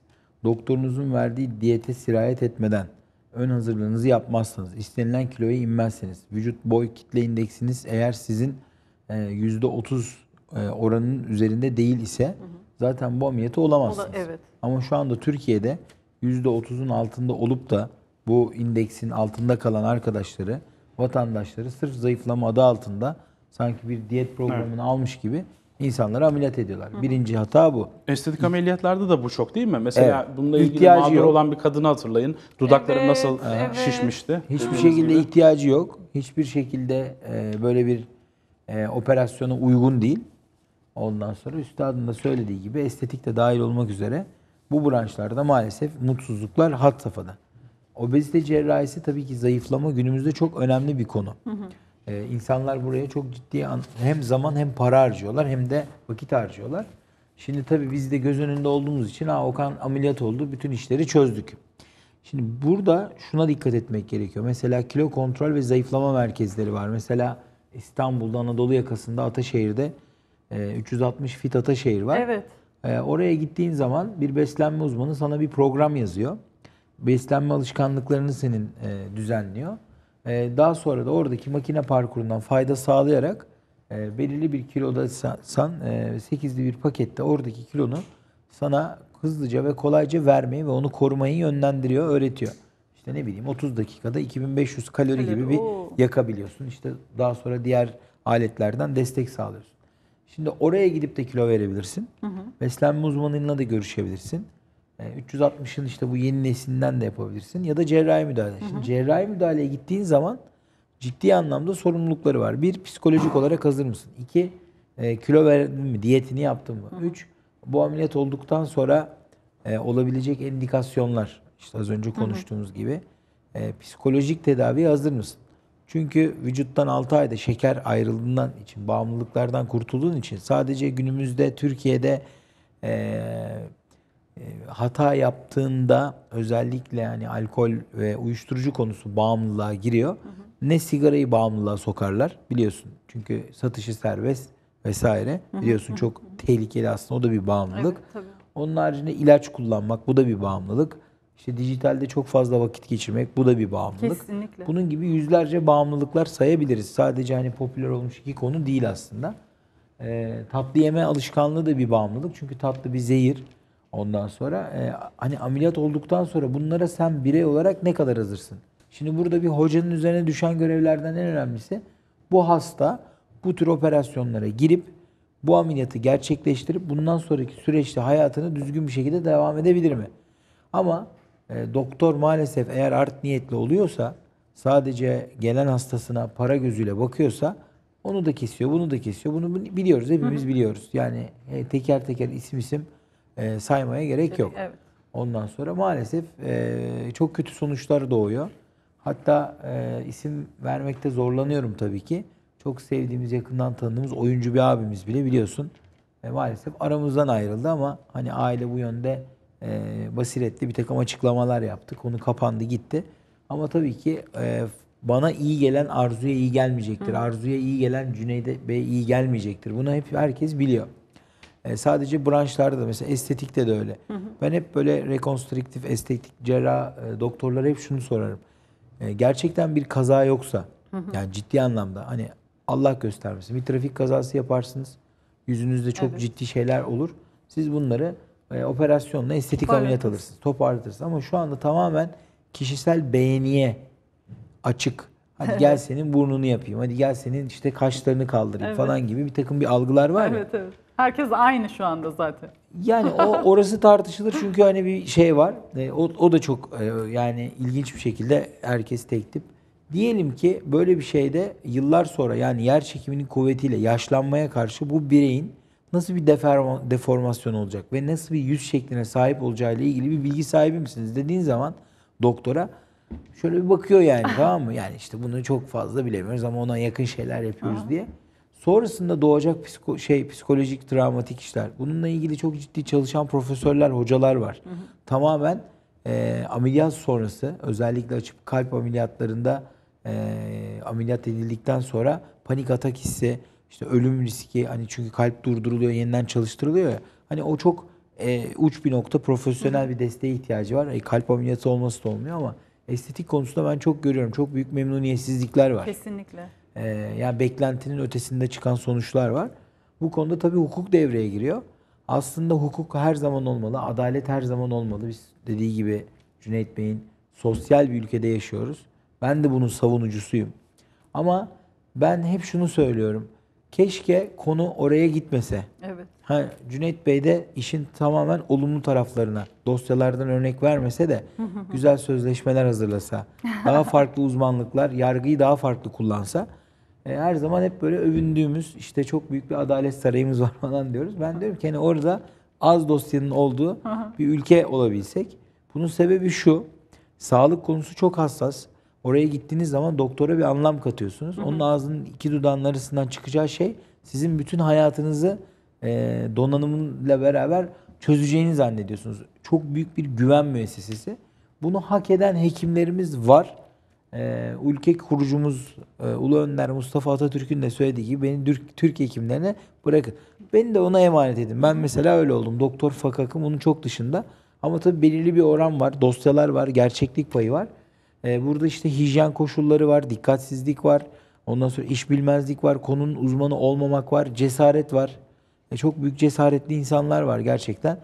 doktorunuzun verdiği diyete sirayet etmeden ön hazırlığınızı yapmazsanız, istenilen kiloya inmezseniz, vücut boy kitle indeksiniz eğer sizin e, yüzde %30 e, oranın üzerinde değil ise zaten bu ameliyatı olamazsınız. Evet. Ama şu anda Türkiye'de %30'un altında olup da bu indeksin altında kalan arkadaşları, vatandaşları sırf zayıflama adı altında sanki bir diyet programını evet. almış gibi insanları ameliyat ediyorlar. Hı hı. Birinci hata bu. Estetik ameliyatlarda da bu çok değil mi? Mesela evet. bununla ilgili ihtiyacı mağdur yok. olan bir kadını hatırlayın. Dudakları evet, nasıl evet. şişmişti? Hiçbir şekilde gibi. ihtiyacı yok. Hiçbir şekilde e, böyle bir e, operasyona uygun değil. Ondan sonra üstadın da söylediği gibi estetik de dahil olmak üzere bu branşlarda maalesef mutsuzluklar hat safhada. Obezite cerrahisi tabii ki zayıflama günümüzde çok önemli bir konu. Hı Ee, insanlar buraya çok ciddi an, hem zaman hem para harcıyorlar hem de vakit harcıyorlar. Şimdi tabii biz de göz önünde olduğumuz için ha Okan ameliyat oldu bütün işleri çözdük. Şimdi burada şuna dikkat etmek gerekiyor. Mesela kilo kontrol ve zayıflama merkezleri var. Mesela İstanbul'da Anadolu yakasında Ataşehir'de 360 ee, fit Ataşehir var. Evet. E, oraya gittiğin zaman bir beslenme uzmanı sana bir program yazıyor. Beslenme alışkanlıklarını senin e, düzenliyor. E, daha sonra da oradaki makine parkurundan fayda sağlayarak e, belirli bir kiloda san e, 8'li bir pakette oradaki kilonu sana hızlıca ve kolayca vermeyi ve onu korumayı yönlendiriyor, öğretiyor. İşte ne bileyim 30 dakikada 2500 kalori, kalori gibi bir oo. yakabiliyorsun. İşte daha sonra diğer aletlerden destek sağlıyorsun. Şimdi oraya gidip de kilo verebilirsin. Hı hı. Beslenme uzmanıyla da görüşebilirsin. E, yani 360'ın işte bu yeni neslinden de yapabilirsin. Ya da cerrahi müdahale. Hı hı. Şimdi cerrahi müdahaleye gittiğin zaman ciddi anlamda sorumlulukları var. Bir, psikolojik olarak hazır mısın? İki, e, kilo verdin mi? Diyetini yaptın mı? Hı hı. Üç, bu ameliyat olduktan sonra e, olabilecek indikasyonlar. İşte az önce konuştuğumuz hı hı. gibi. E, psikolojik tedaviye hazır mısın? Çünkü vücuttan 6 ayda şeker ayrıldığından için, bağımlılıklardan kurtulduğun için sadece günümüzde Türkiye'de e, e, hata yaptığında özellikle yani alkol ve uyuşturucu konusu bağımlılığa giriyor. Hı hı. Ne sigarayı bağımlılığa sokarlar biliyorsun. Çünkü satışı serbest vesaire. Biliyorsun çok tehlikeli aslında o da bir bağımlılık. Evet, tabii. Onun haricinde ilaç kullanmak bu da bir bağımlılık. İşte dijitalde çok fazla vakit geçirmek bu da bir bağımlılık. Kesinlikle. Bunun gibi yüzlerce bağımlılıklar sayabiliriz. Sadece hani popüler olmuş iki konu değil aslında. E, tatlı yeme alışkanlığı da bir bağımlılık. Çünkü tatlı bir zehir. Ondan sonra e, hani ameliyat olduktan sonra bunlara sen birey olarak ne kadar hazırsın? Şimdi burada bir hocanın üzerine düşen görevlerden en önemlisi bu hasta bu tür operasyonlara girip bu ameliyatı gerçekleştirip bundan sonraki süreçte hayatını düzgün bir şekilde devam edebilir mi? Ama e, doktor maalesef eğer art niyetli oluyorsa sadece gelen hastasına para gözüyle bakıyorsa onu da kesiyor, bunu da kesiyor. Bunu biliyoruz, hepimiz biliyoruz. Yani e, teker teker isim isim e, saymaya gerek yok. Ondan sonra maalesef e, çok kötü sonuçlar doğuyor. Hatta e, isim vermekte zorlanıyorum tabii ki. Çok sevdiğimiz, yakından tanıdığımız oyuncu bir abimiz bile biliyorsun. E, maalesef aramızdan ayrıldı ama hani aile bu yönde e, basiretli bir takım açıklamalar yaptı. Konu kapandı gitti. Ama tabii ki e, bana iyi gelen Arzu'ya iyi gelmeyecektir. Hı. Arzu'ya iyi gelen Cüneyd'e Bey iyi gelmeyecektir. Bunu hep herkes biliyor. E, sadece branşlarda da mesela estetikte de öyle. Hı hı. Ben hep böyle rekonstrüktif estetik cerrah e, doktorlara hep şunu sorarım. E, gerçekten bir kaza yoksa hı hı. yani ciddi anlamda hani Allah göstermesin bir trafik kazası yaparsınız. Yüzünüzde çok evet. ciddi şeyler olur. Siz bunları e, operasyonla estetik ameliyat alırsınız. Toparlatırsınız. Ama şu anda tamamen kişisel beğeniye açık. Hadi gel senin burnunu yapayım. Hadi gel senin işte kaşlarını kaldırayım evet. falan gibi bir takım bir algılar var evet, ya. Evet. Herkes aynı şu anda zaten. Yani o orası tartışılır çünkü hani bir şey var. E, o, o da çok e, yani ilginç bir şekilde herkes tek tip. Diyelim ki böyle bir şeyde yıllar sonra yani yer çekiminin kuvvetiyle yaşlanmaya karşı bu bireyin nasıl bir deformasyon olacak ve nasıl bir yüz şekline sahip olacağı ile ilgili bir bilgi sahibi misiniz dediğin zaman doktora şöyle bir bakıyor yani tamam mı? Yani işte bunu çok fazla bilemiyoruz ama ona yakın şeyler yapıyoruz diye. Sonrasında doğacak psiko, şey psikolojik travmatik işler. Bununla ilgili çok ciddi çalışan profesörler, hocalar var. Tamamen e, ameliyat sonrası özellikle açıp kalp ameliyatlarında e, ameliyat edildikten sonra panik atak hissi, işte ölüm riski hani çünkü kalp durduruluyor yeniden çalıştırılıyor ya. Hani o çok e, uç bir nokta profesyonel bir desteğe ihtiyacı var. E, kalp ameliyatı olması da olmuyor ama estetik konusunda ben çok görüyorum. Çok büyük memnuniyetsizlikler var. Kesinlikle. E, yani beklentinin ötesinde çıkan sonuçlar var. Bu konuda tabii hukuk devreye giriyor. Aslında hukuk her zaman olmalı, adalet her zaman olmalı. Biz dediği gibi Cüneyt Bey'in sosyal bir ülkede yaşıyoruz. Ben de bunun savunucusuyum. Ama ben hep şunu söylüyorum keşke konu oraya gitmese. Evet. Ha, Cüneyt Bey de işin tamamen olumlu taraflarına, dosyalardan örnek vermese de güzel sözleşmeler hazırlasa, daha farklı uzmanlıklar, yargıyı daha farklı kullansa e, her zaman hep böyle övündüğümüz işte çok büyük bir adalet sarayımız var falan diyoruz. Ben diyorum ki hani orada az dosyanın olduğu bir ülke olabilsek. Bunun sebebi şu, sağlık konusu çok hassas. Oraya gittiğiniz zaman doktora bir anlam katıyorsunuz. Hı hı. Onun ağzının iki dudağının arasından çıkacağı şey sizin bütün hayatınızı e, donanımla beraber çözeceğini zannediyorsunuz. Çok büyük bir güven müessesesi. Bunu hak eden hekimlerimiz var. E, ülke kurucumuz e, Ulu Önder Mustafa Atatürk'ün de söylediği gibi beni Türk, Türk hekimlerine bırakın. Beni de ona emanet edin. Ben mesela öyle oldum. Doktor fakakım onun çok dışında. Ama tabii belirli bir oran var. Dosyalar var. Gerçeklik payı var. Ee, burada işte hijyen koşulları var, dikkatsizlik var. Ondan sonra iş bilmezlik var, konunun uzmanı olmamak var, cesaret var. çok büyük cesaretli insanlar var gerçekten.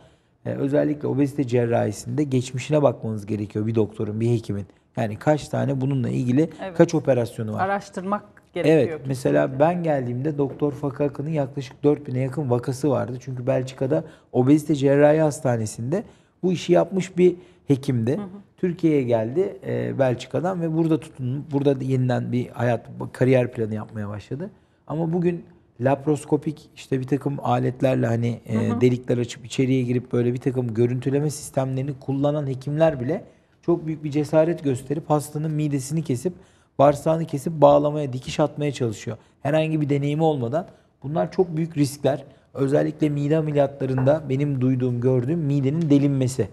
Ee, özellikle obezite cerrahisinde geçmişine bakmanız gerekiyor bir doktorun, bir hekimin. Yani kaç tane bununla ilgili evet. kaç operasyonu var? Araştırmak gerekiyor. Evet. Kesinlikle. Mesela ben geldiğimde Doktor Fakakı'nın yaklaşık 4000'e yakın vakası vardı. Çünkü Belçika'da obezite cerrahi hastanesinde bu işi yapmış bir Hekimdi, Hı hı. Türkiye'ye geldi e, Belçika'dan ve burada tutun burada yeniden bir hayat kariyer planı yapmaya başladı. Ama bugün laproskopik işte bir takım aletlerle hani e, hı hı. delikler açıp içeriye girip böyle bir takım görüntüleme sistemlerini kullanan hekimler bile çok büyük bir cesaret gösterip hastanın midesini kesip bağırsağını kesip bağlamaya, dikiş atmaya çalışıyor. Herhangi bir deneyimi olmadan bunlar çok büyük riskler. Özellikle mide ameliyatlarında benim duyduğum, gördüğüm midenin delinmesi.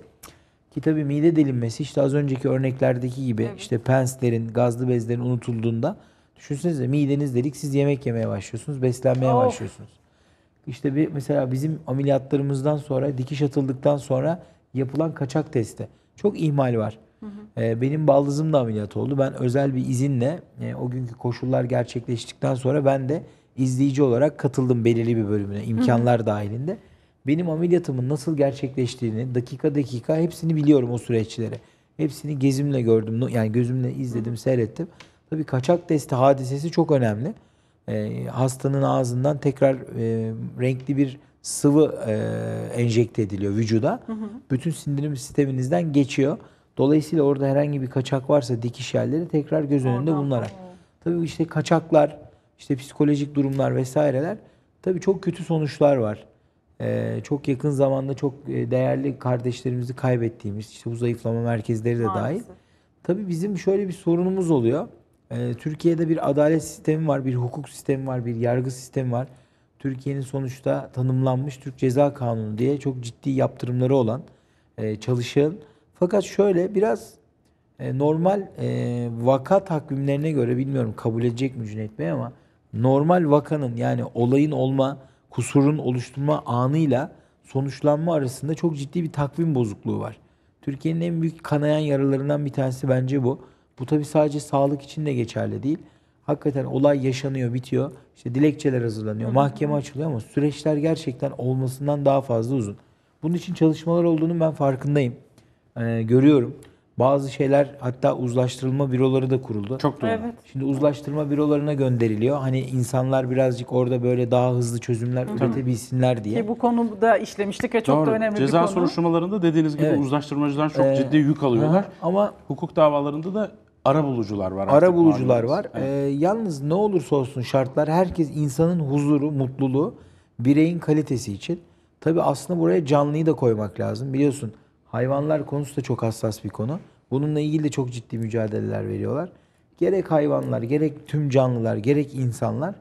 Ki tabii mide delinmesi işte az önceki örneklerdeki gibi evet. işte penslerin, gazlı bezlerin unutulduğunda düşünsenize mideniz delik siz yemek yemeye başlıyorsunuz, beslenmeye of. başlıyorsunuz. İşte bir mesela bizim ameliyatlarımızdan sonra dikiş atıldıktan sonra yapılan kaçak testi. Çok ihmal var. Hı hı. Ee, benim baldızım da ameliyat oldu. Ben özel bir izinle e, o günkü koşullar gerçekleştikten sonra ben de izleyici olarak katıldım belirli bir bölümüne imkanlar hı hı. dahilinde benim ameliyatımın nasıl gerçekleştiğini dakika dakika hepsini biliyorum o süreçleri. Hepsini gezimle gördüm. Yani gözümle izledim, seyrettim. Tabii kaçak testi hadisesi çok önemli. E, hastanın ağzından tekrar e, renkli bir sıvı e, enjekte ediliyor vücuda. Hı hı. Bütün sindirim sisteminizden geçiyor. Dolayısıyla orada herhangi bir kaçak varsa dikiş yerleri tekrar göz önünde bulunarak. Tabii işte kaçaklar, işte psikolojik durumlar vesaireler tabii çok kötü sonuçlar var. Ee, çok yakın zamanda çok e, değerli kardeşlerimizi kaybettiğimiz işte bu zayıflama merkezleri de dahil. Tabii bizim şöyle bir sorunumuz oluyor. Ee, Türkiye'de bir adalet sistemi var, bir hukuk sistemi var, bir yargı sistemi var. Türkiye'nin sonuçta tanımlanmış Türk Ceza Kanunu diye çok ciddi yaptırımları olan e, çalışan. Fakat şöyle biraz e, normal e, vaka takvimlerine göre bilmiyorum kabul edecek mi Cüneyt Bey ama normal vakanın yani olayın olma kusurun oluşturma anıyla sonuçlanma arasında çok ciddi bir takvim bozukluğu var. Türkiye'nin en büyük kanayan yaralarından bir tanesi bence bu. Bu tabi sadece sağlık için de geçerli değil. Hakikaten olay yaşanıyor, bitiyor. İşte dilekçeler hazırlanıyor, mahkeme açılıyor ama süreçler gerçekten olmasından daha fazla uzun. Bunun için çalışmalar olduğunu ben farkındayım. Ee, görüyorum. Bazı şeyler hatta uzlaştırılma büroları da kuruldu. Çok doğru. Evet. Şimdi uzlaştırma bürolarına gönderiliyor. Hani insanlar birazcık orada böyle daha hızlı çözümler Hı. üretebilsinler diye. Ki bu konuda işlemiştik ve çok doğru. da önemli Ceza bir konu. soruşturmalarında dediğiniz gibi evet. uzlaştırmacılar çok ee, ciddi yük alıyorlar. Ama hukuk davalarında da ara bulucular var. Ara bulucular var. Evet. Ee, yalnız ne olursa olsun şartlar herkes insanın huzuru, mutluluğu, bireyin kalitesi için. Tabi aslında buraya canlıyı da koymak lazım. Biliyorsun Hayvanlar konusu da çok hassas bir konu. Bununla ilgili de çok ciddi mücadeleler veriyorlar. Gerek hayvanlar, gerek tüm canlılar, gerek insanlar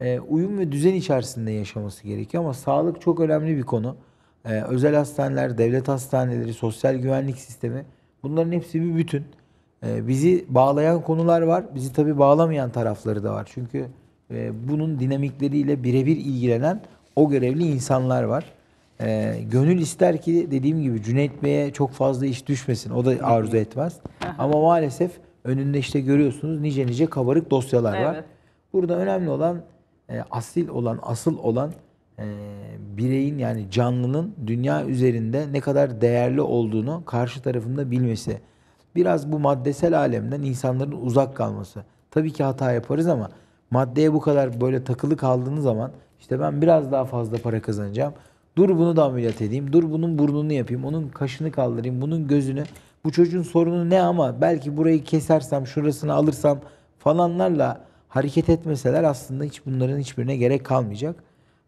e, uyum ve düzen içerisinde yaşaması gerekiyor. Ama sağlık çok önemli bir konu. E, özel hastaneler, devlet hastaneleri, sosyal güvenlik sistemi bunların hepsi bir bütün. E, bizi bağlayan konular var. Bizi tabii bağlamayan tarafları da var. Çünkü bunun dinamikleriyle birebir ilgilenen o görevli insanlar var. E, gönül ister ki dediğim gibi Cüneyt Bey'e çok fazla iş düşmesin. O da arzu etmez. Aha. Ama maalesef önünde işte görüyorsunuz nice nice kabarık dosyalar evet. var. Burada önemli olan e, asil olan, asıl olan e, bireyin yani canlının dünya üzerinde ne kadar değerli olduğunu karşı tarafında bilmesi. Biraz bu maddesel alemden insanların uzak kalması. Tabii ki hata yaparız ama maddeye bu kadar böyle takılı kaldığınız zaman işte ben biraz daha fazla para kazanacağım Dur bunu da ameliyat edeyim. Dur bunun burnunu yapayım. Onun kaşını kaldırayım. Bunun gözünü. Bu çocuğun sorunu ne ama belki burayı kesersem, şurasını alırsam falanlarla hareket etmeseler aslında hiç bunların hiçbirine gerek kalmayacak.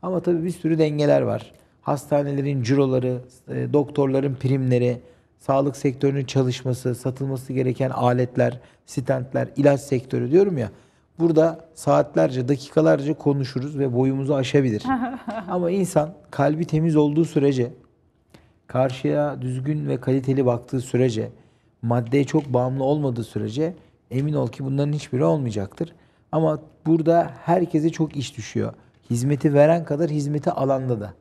Ama tabii bir sürü dengeler var. Hastanelerin ciroları, e, doktorların primleri, sağlık sektörünün çalışması, satılması gereken aletler, stentler, ilaç sektörü diyorum ya. Burada saatlerce, dakikalarca konuşuruz ve boyumuzu aşabilir. Ama insan kalbi temiz olduğu sürece, karşıya düzgün ve kaliteli baktığı sürece, maddeye çok bağımlı olmadığı sürece emin ol ki bunların hiçbiri olmayacaktır. Ama burada herkese çok iş düşüyor. Hizmeti veren kadar hizmeti alanda da.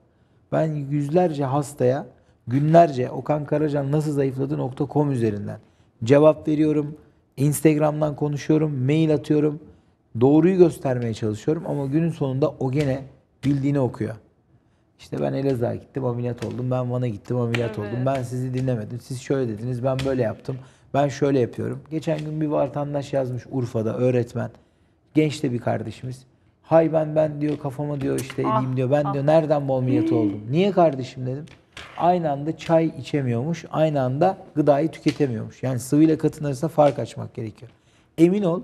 Ben yüzlerce hastaya günlerce Okan Karacan nasıl zayıfladı nokta.com üzerinden cevap veriyorum. Instagram'dan konuşuyorum, mail atıyorum doğruyu göstermeye çalışıyorum ama günün sonunda o gene bildiğini okuyor. İşte ben Elazığ'a gittim ameliyat oldum. Ben Van'a gittim ameliyat evet. oldum. Ben sizi dinlemedim. Siz şöyle dediniz ben böyle yaptım. Ben şöyle yapıyorum. Geçen gün bir vatandaş yazmış Urfa'da öğretmen. Genç de bir kardeşimiz. Hay ben ben diyor kafama diyor işte ah, diyor. Ben ah. diyor nereden bu ameliyat oldum? Niye kardeşim dedim. Aynı anda çay içemiyormuş. Aynı anda gıdayı tüketemiyormuş. Yani sıvıyla katın arasında fark açmak gerekiyor. Emin ol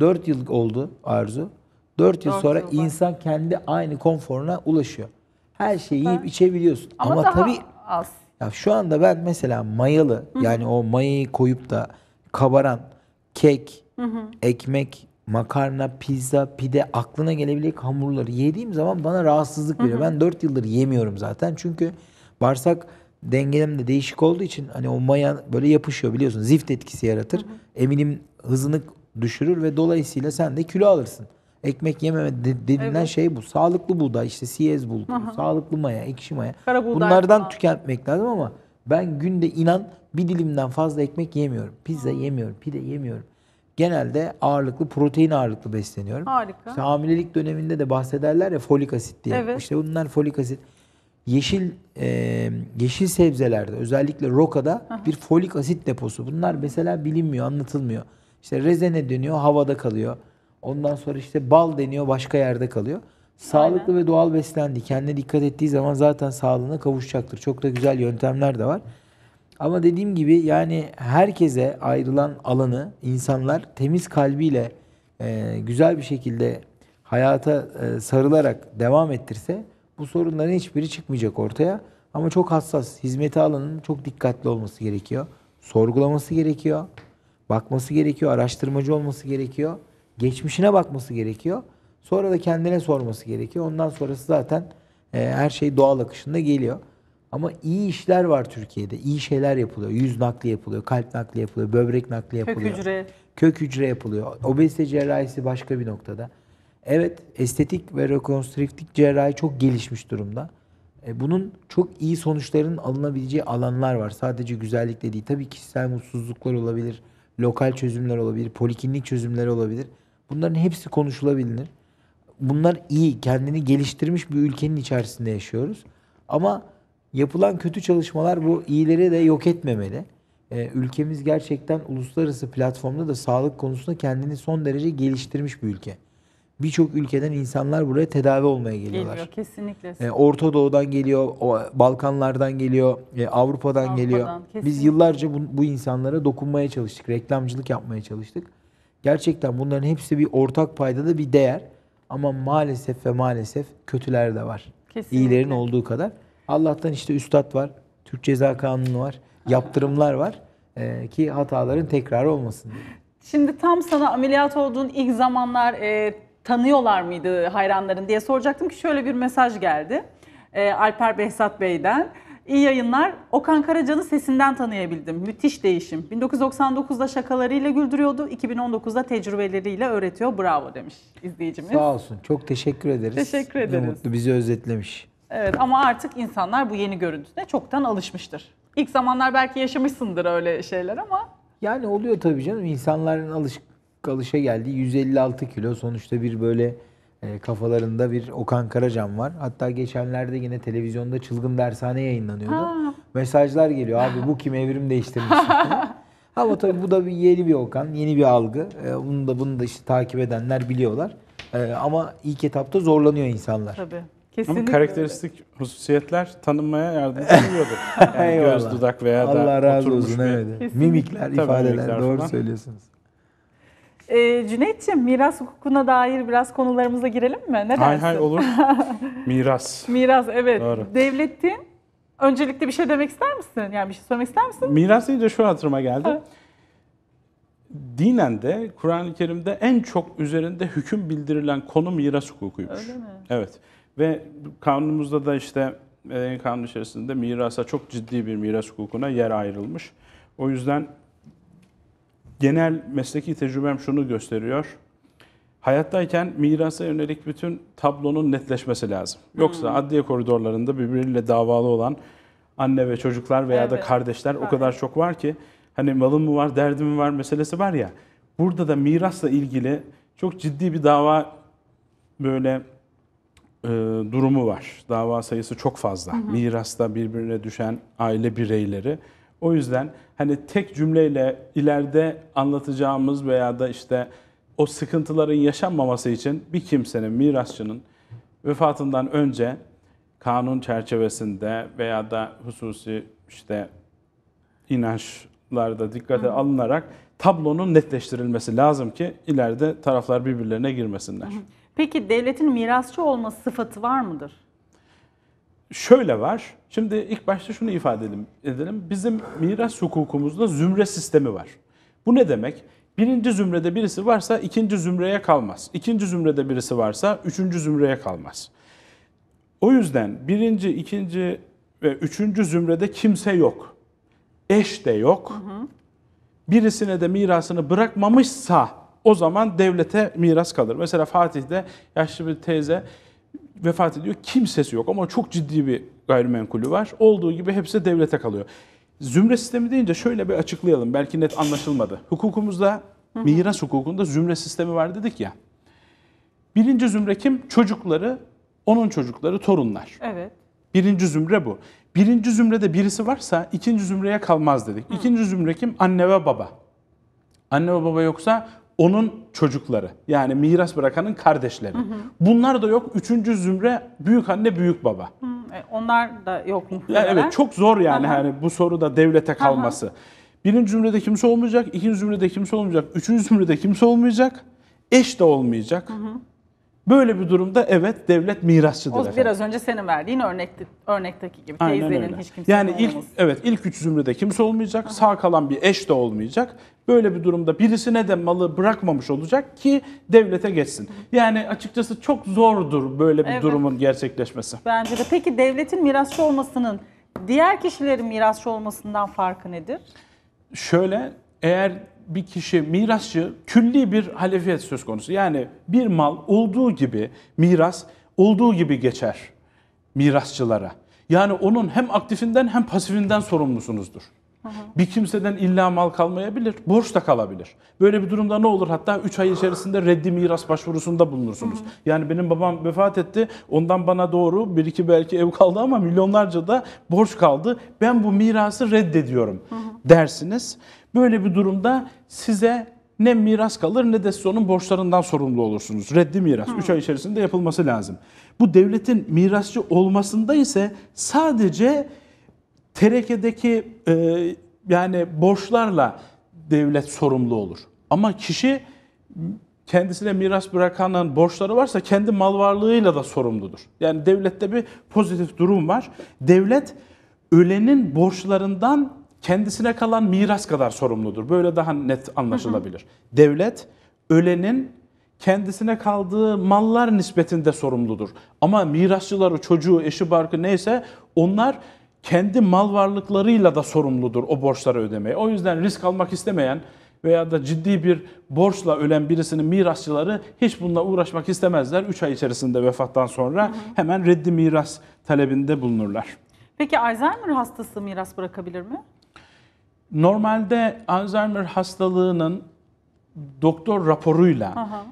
4 yıl oldu arzu. 4 yıl Dört sonra yıl var. insan kendi aynı konforuna ulaşıyor. Her şeyi yiyip içebiliyorsun. Ama, Ama, daha tabii az. ya şu anda ben mesela mayalı yani o mayayı koyup da kabaran kek, ekmek, makarna, pizza, pide aklına gelebilecek hamurları yediğim zaman bana rahatsızlık veriyor. Ben 4 yıldır yemiyorum zaten. Çünkü bağırsak dengelem de değişik olduğu için hani o maya böyle yapışıyor biliyorsun. Zift etkisi yaratır. Eminim hızını düşürür ve dolayısıyla sen de kilo alırsın. Ekmek yememe dediğinden evet. şey bu. Sağlıklı buğday işte siyez bulgur, sağlıklı maya, ekşi maya. Bunlardan falan. tüketmek lazım ama ben günde inan bir dilimden fazla ekmek yemiyorum. Pizza yemiyorum, pide yemiyorum. Genelde ağırlıklı protein ağırlıklı besleniyorum. Harika. İşte hamilelik döneminde de bahsederler ya folik asit diye. Evet. İşte bunlar folik asit. Yeşil e, yeşil sebzelerde özellikle rokada Aha. bir folik asit deposu. Bunlar mesela bilinmiyor, anlatılmıyor. İşte rezene dönüyor havada kalıyor. Ondan sonra işte bal deniyor başka yerde kalıyor. Sağlıklı Aynen. ve doğal beslendi. Kendine dikkat ettiği zaman zaten sağlığına kavuşacaktır. Çok da güzel yöntemler de var. Ama dediğim gibi yani herkese ayrılan alanı insanlar temiz kalbiyle e, güzel bir şekilde hayata e, sarılarak devam ettirse bu sorunların hiçbiri çıkmayacak ortaya. Ama çok hassas. Hizmeti alanın çok dikkatli olması gerekiyor. Sorgulaması gerekiyor bakması gerekiyor, araştırmacı olması gerekiyor, geçmişine bakması gerekiyor. Sonra da kendine sorması gerekiyor. Ondan sonrası zaten e, her şey doğal akışında geliyor. Ama iyi işler var Türkiye'de. İyi şeyler yapılıyor. Yüz nakli yapılıyor, kalp nakli yapılıyor, böbrek nakli yapılıyor. Kök hücre. Kök hücre yapılıyor. Obezite cerrahisi başka bir noktada. Evet, estetik ve rekonstrüktif cerrahi çok gelişmiş durumda. E, bunun çok iyi sonuçların alınabileceği alanlar var. Sadece güzellikle değil. Tabii kişisel mutsuzluklar olabilir lokal çözümler olabilir, poliklinik çözümler olabilir. Bunların hepsi konuşulabilir. Bunlar iyi, kendini geliştirmiş bir ülkenin içerisinde yaşıyoruz. Ama yapılan kötü çalışmalar bu iyileri de yok etmemeli. Ee, ülkemiz gerçekten uluslararası platformda da sağlık konusunda kendini son derece geliştirmiş bir ülke birçok ülkeden insanlar buraya tedavi olmaya geliyorlar. Geliyor kesinlikle. E, Orta Doğu'dan geliyor, o, Balkanlardan geliyor, e, Avrupa'dan, Avrupa'dan geliyor. Kesinlikle. Biz yıllarca bu, bu insanlara dokunmaya çalıştık, reklamcılık yapmaya çalıştık. Gerçekten bunların hepsi bir ortak paydada bir değer. Ama maalesef ve maalesef kötüler de var. Kesinlikle. İyilerin olduğu kadar. Allah'tan işte üstad var, Türk Ceza Kanunu var, yaptırımlar var e, ki hataların tekrar olmasın. Diye. Şimdi tam sana ameliyat olduğun ilk zamanlar e, tanıyorlar mıydı hayranların diye soracaktım ki şöyle bir mesaj geldi. E, Alper Behzat Bey'den. İyi yayınlar. Okan Karacan'ı sesinden tanıyabildim. Müthiş değişim. 1999'da şakalarıyla güldürüyordu. 2019'da tecrübeleriyle öğretiyor. Bravo demiş izleyicimiz. Sağ olsun. Çok teşekkür ederiz. Teşekkür ederiz. Ne mutlu bizi özetlemiş. Evet ama artık insanlar bu yeni görüntüne çoktan alışmıştır. İlk zamanlar belki yaşamışsındır öyle şeyler ama. Yani oluyor tabii canım. İnsanların alışık buçuk alışa geldi. 156 kilo sonuçta bir böyle e, kafalarında bir Okan Karacan var. Hatta geçenlerde yine televizyonda Çılgın Dershane yayınlanıyordu. Ha. Mesajlar geliyor abi bu kim evrim değiştirmiş. Ama tabii bu da bir yeni bir Okan, yeni bir algı. E, bunu da bunu da işte takip edenler biliyorlar. E, ama ilk etapta zorlanıyor insanlar. Tabii. Kesinlikle Ama karakteristik öyle. hususiyetler tanınmaya yardımcı oluyordur. Yani göz, dudak veya Allah da Allah razı olsun. Evet. Mimikler, Tabii ifadeler mimikler doğru falan. söylüyorsunuz. E, Cüneyt'ciğim miras hukukuna dair biraz konularımıza girelim mi? Ne dersin? Hay hay olur. miras. Miras evet. Doğru. Devletin öncelikle bir şey demek ister misin? Yani bir şey sormak ister misin? Miras deyince şu hatırıma geldi. Ha. Dinen de Kur'an-ı Kerim'de en çok üzerinde hüküm bildirilen konu miras hukukuymuş. Öyle mi? Evet. Ve kanunumuzda da işte e, kanun içerisinde mirasa çok ciddi bir miras hukukuna yer ayrılmış. O yüzden genel mesleki tecrübem şunu gösteriyor. Hayattayken mirasa yönelik bütün tablonun netleşmesi lazım. Yoksa hmm. adliye koridorlarında birbiriyle davalı olan anne ve çocuklar veya evet. da kardeşler evet. o kadar çok var ki hani malım mı var, derdim mi var meselesi var ya. Burada da mirasla ilgili çok ciddi bir dava böyle e, durumu var. Dava sayısı çok fazla. Hı hı. Mirasta birbirine düşen aile bireyleri. O yüzden hani tek cümleyle ileride anlatacağımız veya da işte o sıkıntıların yaşanmaması için bir kimsenin, mirasçının vefatından önce kanun çerçevesinde veya da hususi işte inançlarda dikkate alınarak tablonun netleştirilmesi lazım ki ileride taraflar birbirlerine girmesinler. Peki devletin mirasçı olma sıfatı var mıdır? şöyle var. Şimdi ilk başta şunu ifade edelim. edelim. Bizim miras hukukumuzda zümre sistemi var. Bu ne demek? Birinci zümrede birisi varsa ikinci zümreye kalmaz. İkinci zümrede birisi varsa üçüncü zümreye kalmaz. O yüzden birinci, ikinci ve üçüncü zümrede kimse yok. Eş de yok. Birisine de mirasını bırakmamışsa o zaman devlete miras kalır. Mesela Fatih'te yaşlı bir teyze vefat ediyor. Kimsesi yok ama çok ciddi bir gayrimenkulü var. Olduğu gibi hepsi devlete kalıyor. Zümre sistemi deyince şöyle bir açıklayalım. Belki net anlaşılmadı. Hukukumuzda, miras hukukunda zümre sistemi var dedik ya. Birinci zümre kim? Çocukları, onun çocukları, torunlar. Evet. Birinci zümre bu. Birinci zümrede birisi varsa ikinci zümreye kalmaz dedik. İkinci zümre kim? Anne ve baba. Anne ve baba yoksa onun çocukları yani miras bırakanın kardeşleri. Hı hı. Bunlar da yok. Üçüncü zümre büyük anne büyük baba. Hı, e, onlar da yok muhtemelen. Yani evet çok zor yani hani bu soruda devlete kalması. Hı hı. Birinci zümrede kimse olmayacak, ikinci zümrede kimse olmayacak, üçüncü zümrede kimse olmayacak, eş de olmayacak. Hı hı. Böyle bir durumda evet devlet mirasçıdır. O efendim. biraz önce senin verdiğin örnekte, örnekteki gibi Aynen teyzenin öyle. hiç kimse Yani olmaz. ilk evet ilk üç zümrede kimse olmayacak, Aha. sağ kalan bir eş de olmayacak. Böyle bir durumda birisine de malı bırakmamış olacak ki devlete geçsin. Yani açıkçası çok zordur böyle bir evet. durumun gerçekleşmesi. Bence de. Peki devletin mirasçı olmasının diğer kişilerin mirasçı olmasından farkı nedir? Şöyle eğer bir kişi mirasçı külli bir halefiyet söz konusu. Yani bir mal olduğu gibi miras olduğu gibi geçer mirasçılara. Yani onun hem aktifinden hem pasifinden sorumlusunuzdur. Bir kimseden illa mal kalmayabilir, borç da kalabilir. Böyle bir durumda ne olur? Hatta 3 ay içerisinde reddi miras başvurusunda bulunursunuz. Hı hı. Yani benim babam vefat etti, ondan bana doğru bir iki belki ev kaldı ama milyonlarca da borç kaldı. Ben bu mirası reddediyorum hı hı. dersiniz. Böyle bir durumda size ne miras kalır ne de siz onun borçlarından sorumlu olursunuz. Reddi miras. 3 ay içerisinde yapılması lazım. Bu devletin mirasçı olmasında ise sadece terekedeki e, yani borçlarla devlet sorumlu olur. Ama kişi kendisine miras bırakanın borçları varsa kendi mal varlığıyla da sorumludur. Yani devlette bir pozitif durum var. Devlet ölenin borçlarından kendisine kalan miras kadar sorumludur. Böyle daha net anlaşılabilir. Hı hı. Devlet ölenin kendisine kaldığı mallar nispetinde sorumludur. Ama mirasçıları, çocuğu, eşi, barkı neyse onlar kendi mal varlıklarıyla da sorumludur o borçları ödemeye. O yüzden risk almak istemeyen veya da ciddi bir borçla ölen birisinin mirasçıları hiç bununla uğraşmak istemezler. 3 ay içerisinde vefattan sonra hemen reddi miras talebinde bulunurlar. Peki Alzheimer hastası miras bırakabilir mi? Normalde Alzheimer hastalığının doktor raporuyla Aha.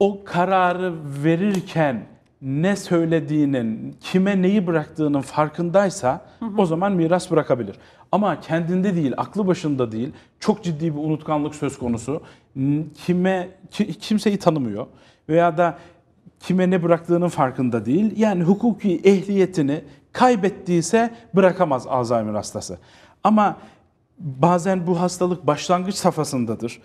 o kararı verirken ne söylediğinin, kime neyi bıraktığının farkındaysa hı hı. o zaman miras bırakabilir. Ama kendinde değil, aklı başında değil, çok ciddi bir unutkanlık söz konusu. Kime ki, kimseyi tanımıyor veya da kime ne bıraktığının farkında değil. Yani hukuki ehliyetini kaybettiyse bırakamaz Alzheimer hastası. Ama Bazen bu hastalık başlangıç safhasındadır.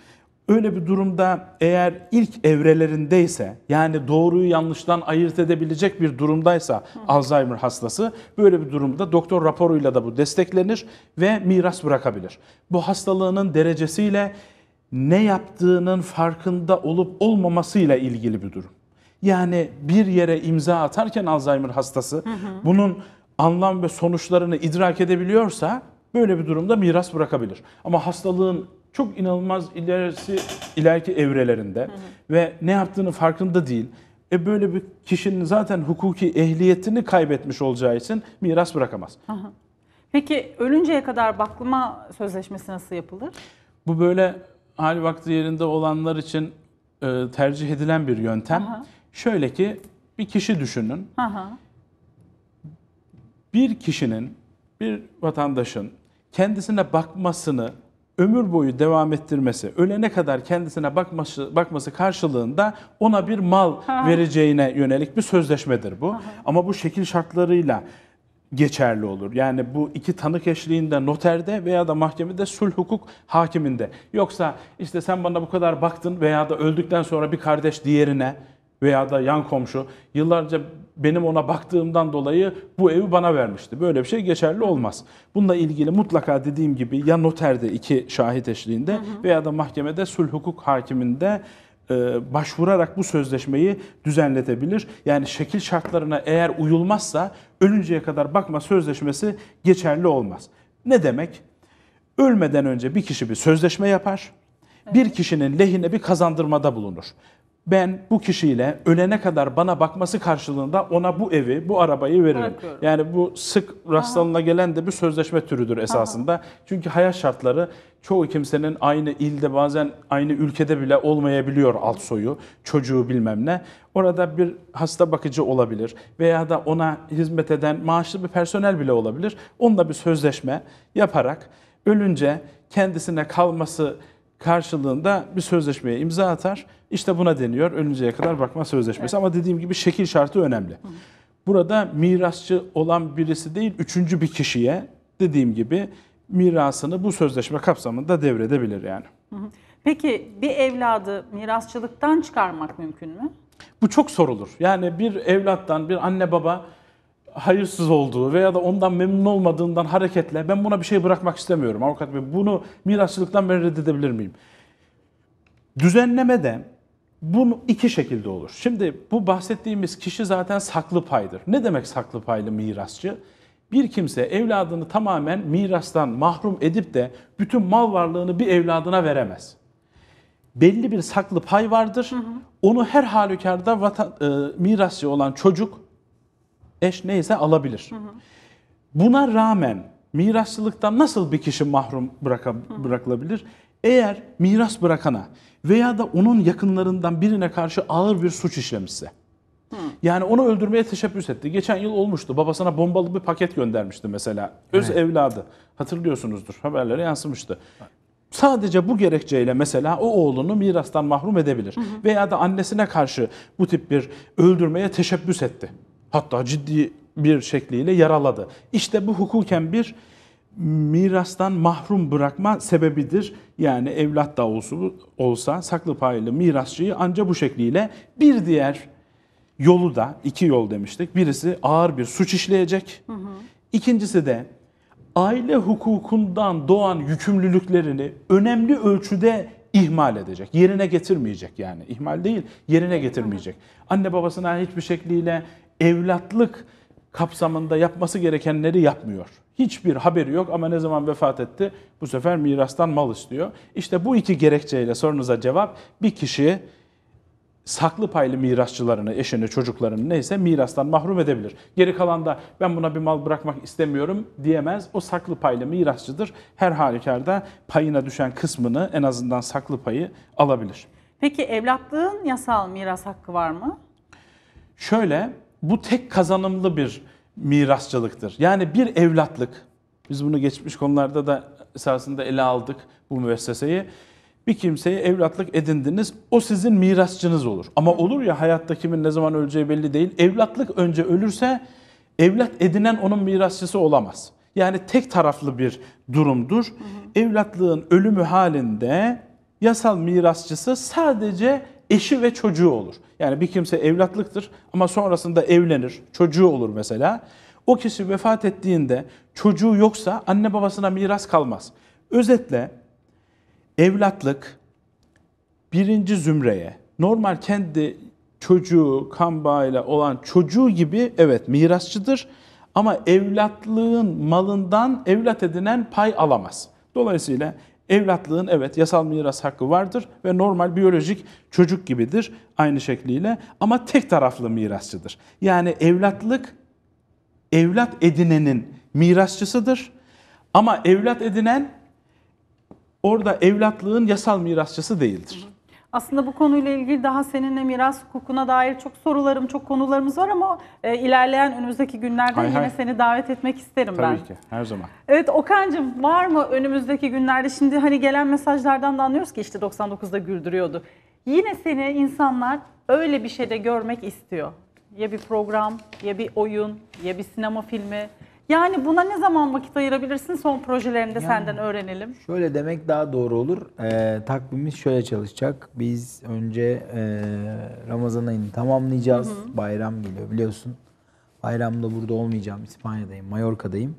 Öyle bir durumda eğer ilk evrelerindeyse yani doğruyu yanlıştan ayırt edebilecek bir durumdaysa Hı. Alzheimer hastası böyle bir durumda doktor raporuyla da bu desteklenir ve miras bırakabilir. Bu hastalığının derecesiyle ne yaptığının farkında olup olmamasıyla ilgili bir durum. Yani bir yere imza atarken Alzheimer hastası hı hı. bunun anlam ve sonuçlarını idrak edebiliyorsa böyle bir durumda miras bırakabilir. Ama hastalığın çok inanılmaz ilerisi ileriki evrelerinde hı hı. ve ne yaptığını farkında değil. E böyle bir kişinin zaten hukuki ehliyetini kaybetmiş olacağı için miras bırakamaz. Peki ölünceye kadar baklama sözleşmesi nasıl yapılır? Bu böyle hali vakti yerinde olanlar için e, tercih edilen bir yöntem. Aha. Şöyle ki bir kişi düşünün. Aha. Bir kişinin bir vatandaşın kendisine bakmasını ömür boyu devam ettirmesi, ölene kadar kendisine bakması, bakması karşılığında ona bir mal vereceğine yönelik bir sözleşmedir bu. Ama bu şekil şartlarıyla geçerli olur. Yani bu iki tanık eşliğinde noterde veya da mahkemede sulh hukuk hakiminde. Yoksa işte sen bana bu kadar baktın veya da öldükten sonra bir kardeş diğerine veya da yan komşu yıllarca benim ona baktığımdan dolayı bu evi bana vermişti. Böyle bir şey geçerli olmaz. Bununla ilgili mutlaka dediğim gibi ya noterde iki şahit eşliğinde hı hı. veya da mahkemede sulh hukuk hakiminde e, başvurarak bu sözleşmeyi düzenletebilir. Yani şekil şartlarına eğer uyulmazsa ölünceye kadar bakma sözleşmesi geçerli olmaz. Ne demek? Ölmeden önce bir kişi bir sözleşme yapar. Bir kişinin lehine bir kazandırmada bulunur ben bu kişiyle ölene kadar bana bakması karşılığında ona bu evi, bu arabayı veririm. Bırakıyorum. Yani bu sık rastlanına gelen de bir sözleşme türüdür esasında. Aha. Çünkü hayat şartları çoğu kimsenin aynı ilde bazen aynı ülkede bile olmayabiliyor alt soyu, çocuğu bilmem ne. Orada bir hasta bakıcı olabilir veya da ona hizmet eden maaşlı bir personel bile olabilir. Onunla bir sözleşme yaparak ölünce kendisine kalması karşılığında bir sözleşmeye imza atar. İşte buna deniyor ölünceye kadar bakma sözleşmesi. Evet. Ama dediğim gibi şekil şartı önemli. Burada mirasçı olan birisi değil, üçüncü bir kişiye dediğim gibi mirasını bu sözleşme kapsamında devredebilir yani. Peki bir evladı mirasçılıktan çıkarmak mümkün mü? Bu çok sorulur. Yani bir evlattan bir anne baba hayırsız olduğu veya da ondan memnun olmadığından hareketle ben buna bir şey bırakmak istemiyorum avukat bey. Bunu mirasçılıktan ben reddedebilir miyim? Düzenleme bunu iki şekilde olur. Şimdi bu bahsettiğimiz kişi zaten saklı paydır. Ne demek saklı paylı mirasçı? Bir kimse evladını tamamen mirastan mahrum edip de bütün mal varlığını bir evladına veremez. Belli bir saklı pay vardır. Hı hı. Onu her halükarda vatan, e, mirasçı olan çocuk eş neyse alabilir. Hı hı. Buna rağmen mirasçılıktan nasıl bir kişi mahrum bıraka, bırakılabilir? Eğer miras bırakana veya da onun yakınlarından birine karşı ağır bir suç işlemişse. Hı. Yani onu öldürmeye teşebbüs etti. Geçen yıl olmuştu. Babasına bombalı bir paket göndermişti mesela. Öz evet. evladı. Hatırlıyorsunuzdur. Haberlere yansımıştı. Sadece bu gerekçeyle mesela o oğlunu mirastan mahrum edebilir. Hı hı. Veya da annesine karşı bu tip bir öldürmeye teşebbüs etti. Hatta ciddi bir şekliyle yaraladı. İşte bu hukuken bir mirastan mahrum bırakma sebebidir. Yani evlat da olsa, olsa saklı paylı mirasçıyı anca bu şekliyle bir diğer yolu da iki yol demiştik. Birisi ağır bir suç işleyecek. Hı hı. İkincisi de aile hukukundan doğan yükümlülüklerini önemli ölçüde ihmal edecek. Yerine getirmeyecek yani. İhmal değil, yerine getirmeyecek. Anne babasına hiçbir şekliyle evlatlık kapsamında yapması gerekenleri yapmıyor. Hiçbir haberi yok ama ne zaman vefat etti bu sefer mirastan mal istiyor. İşte bu iki gerekçeyle sorunuza cevap bir kişi saklı paylı mirasçılarını, eşini, çocuklarını neyse mirastan mahrum edebilir. Geri kalan da ben buna bir mal bırakmak istemiyorum diyemez. O saklı paylı mirasçıdır. Her halükarda payına düşen kısmını en azından saklı payı alabilir. Peki evlatlığın yasal miras hakkı var mı? Şöyle bu tek kazanımlı bir mirasçılıktır. Yani bir evlatlık, biz bunu geçmiş konularda da esasında ele aldık bu müesseseyi. Bir kimseye evlatlık edindiniz, o sizin mirasçınız olur. Ama olur ya hayatta kimin ne zaman öleceği belli değil. Evlatlık önce ölürse evlat edinen onun mirasçısı olamaz. Yani tek taraflı bir durumdur. Hı hı. Evlatlığın ölümü halinde yasal mirasçısı sadece eşi ve çocuğu olur. Yani bir kimse evlatlıktır ama sonrasında evlenir, çocuğu olur mesela. O kişi vefat ettiğinde çocuğu yoksa anne babasına miras kalmaz. Özetle evlatlık birinci zümreye, normal kendi çocuğu, kan olan çocuğu gibi evet mirasçıdır. Ama evlatlığın malından evlat edinen pay alamaz. Dolayısıyla Evlatlığın evet yasal miras hakkı vardır ve normal biyolojik çocuk gibidir aynı şekliyle ama tek taraflı mirasçıdır. Yani evlatlık evlat edinenin mirasçısıdır ama evlat edinen orada evlatlığın yasal mirasçısı değildir. Aslında bu konuyla ilgili daha seninle miras hukukuna dair çok sorularım, çok konularımız var ama e, ilerleyen önümüzdeki günlerde hay yine hay. seni davet etmek isterim Tabii ben. Tabii ki, her zaman. Evet Okan'cığım var mı önümüzdeki günlerde? Şimdi hani gelen mesajlardan da anlıyoruz ki işte 99'da güldürüyordu. Yine seni insanlar öyle bir şeyde görmek istiyor. Ya bir program, ya bir oyun, ya bir sinema filmi. Yani buna ne zaman vakit ayırabilirsin? Son projelerinde yani, senden öğrenelim. Şöyle demek daha doğru olur. Ee, takvimimiz şöyle çalışacak. Biz önce e, Ramazan ayını tamamlayacağız. Hı hı. Bayram geliyor biliyorsun. Bayramda burada olmayacağım. İspanya'dayım, Mallorca'dayım.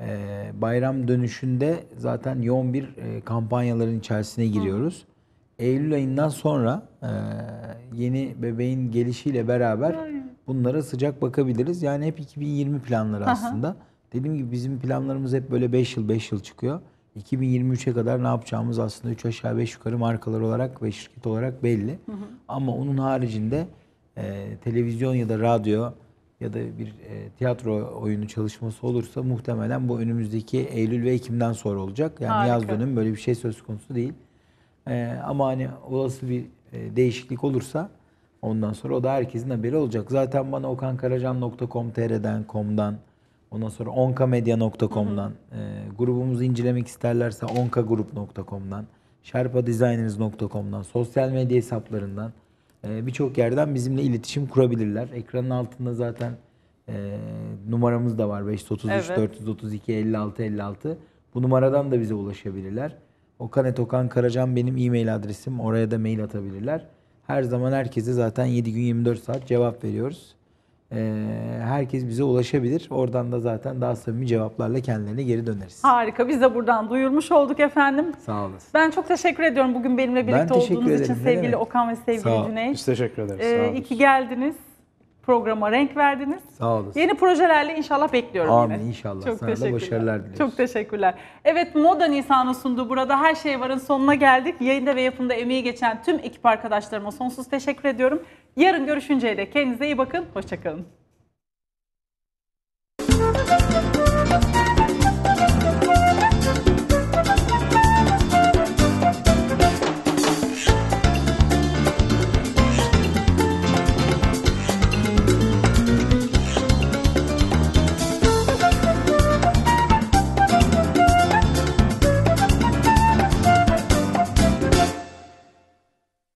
Ee, bayram dönüşünde zaten yoğun bir e, kampanyaların içerisine giriyoruz. Hı. Eylül ayından sonra e, yeni bebeğin gelişiyle beraber... Hı bunlara sıcak bakabiliriz. Yani hep 2020 planları aslında. Aha. Dediğim gibi bizim planlarımız hep böyle 5 yıl 5 yıl çıkıyor. 2023'e kadar ne yapacağımız aslında 3 aşağı 5 yukarı markalar olarak ve şirket olarak belli. Hı hı. Ama onun haricinde e, televizyon ya da radyo ya da bir e, tiyatro oyunu çalışması olursa muhtemelen bu önümüzdeki Eylül ve Ekim'den sonra olacak. Yani Harika. yaz dönemi böyle bir şey söz konusu değil. E, ama hani olası bir e, değişiklik olursa Ondan sonra o da herkesin haberi olacak. Zaten bana okankaracan.com.tr'den, com'dan, ondan sonra onkamedya.com'dan, e, grubumuzu incelemek isterlerse onkagrup.com'dan, sherpadesigners.com'dan, sosyal medya hesaplarından e, birçok yerden bizimle iletişim kurabilirler. Ekranın altında zaten e, numaramız da var 533 evet. 432 56 56. Bu numaradan da bize ulaşabilirler. Okan, Okan et Karacan benim e-mail adresim. Oraya da mail atabilirler. Her zaman herkese zaten 7 gün 24 saat cevap veriyoruz. Ee, herkes bize ulaşabilir. Oradan da zaten daha samimi cevaplarla kendilerine geri döneriz. Harika. Biz de buradan duyurmuş olduk efendim. Sağ olasın. Ben çok teşekkür ediyorum bugün benimle birlikte ben olduğunuz ederim. için sevgili Okan ve sevgili Cüneyt. Biz teşekkür ederiz. Ee, Sağ olun. İyi ki geldiniz programa renk verdiniz. Sağ olasın. Yeni projelerle inşallah bekliyorum Amin, yine. inşallah. Çok Sana da başarılar diliyoruz. Çok teşekkürler. Evet Moda Nisan'ı sundu burada. Her şey varın sonuna geldik. Yayında ve yapımda emeği geçen tüm ekip arkadaşlarıma sonsuz teşekkür ediyorum. Yarın görüşünceye de kendinize iyi bakın. Hoşçakalın.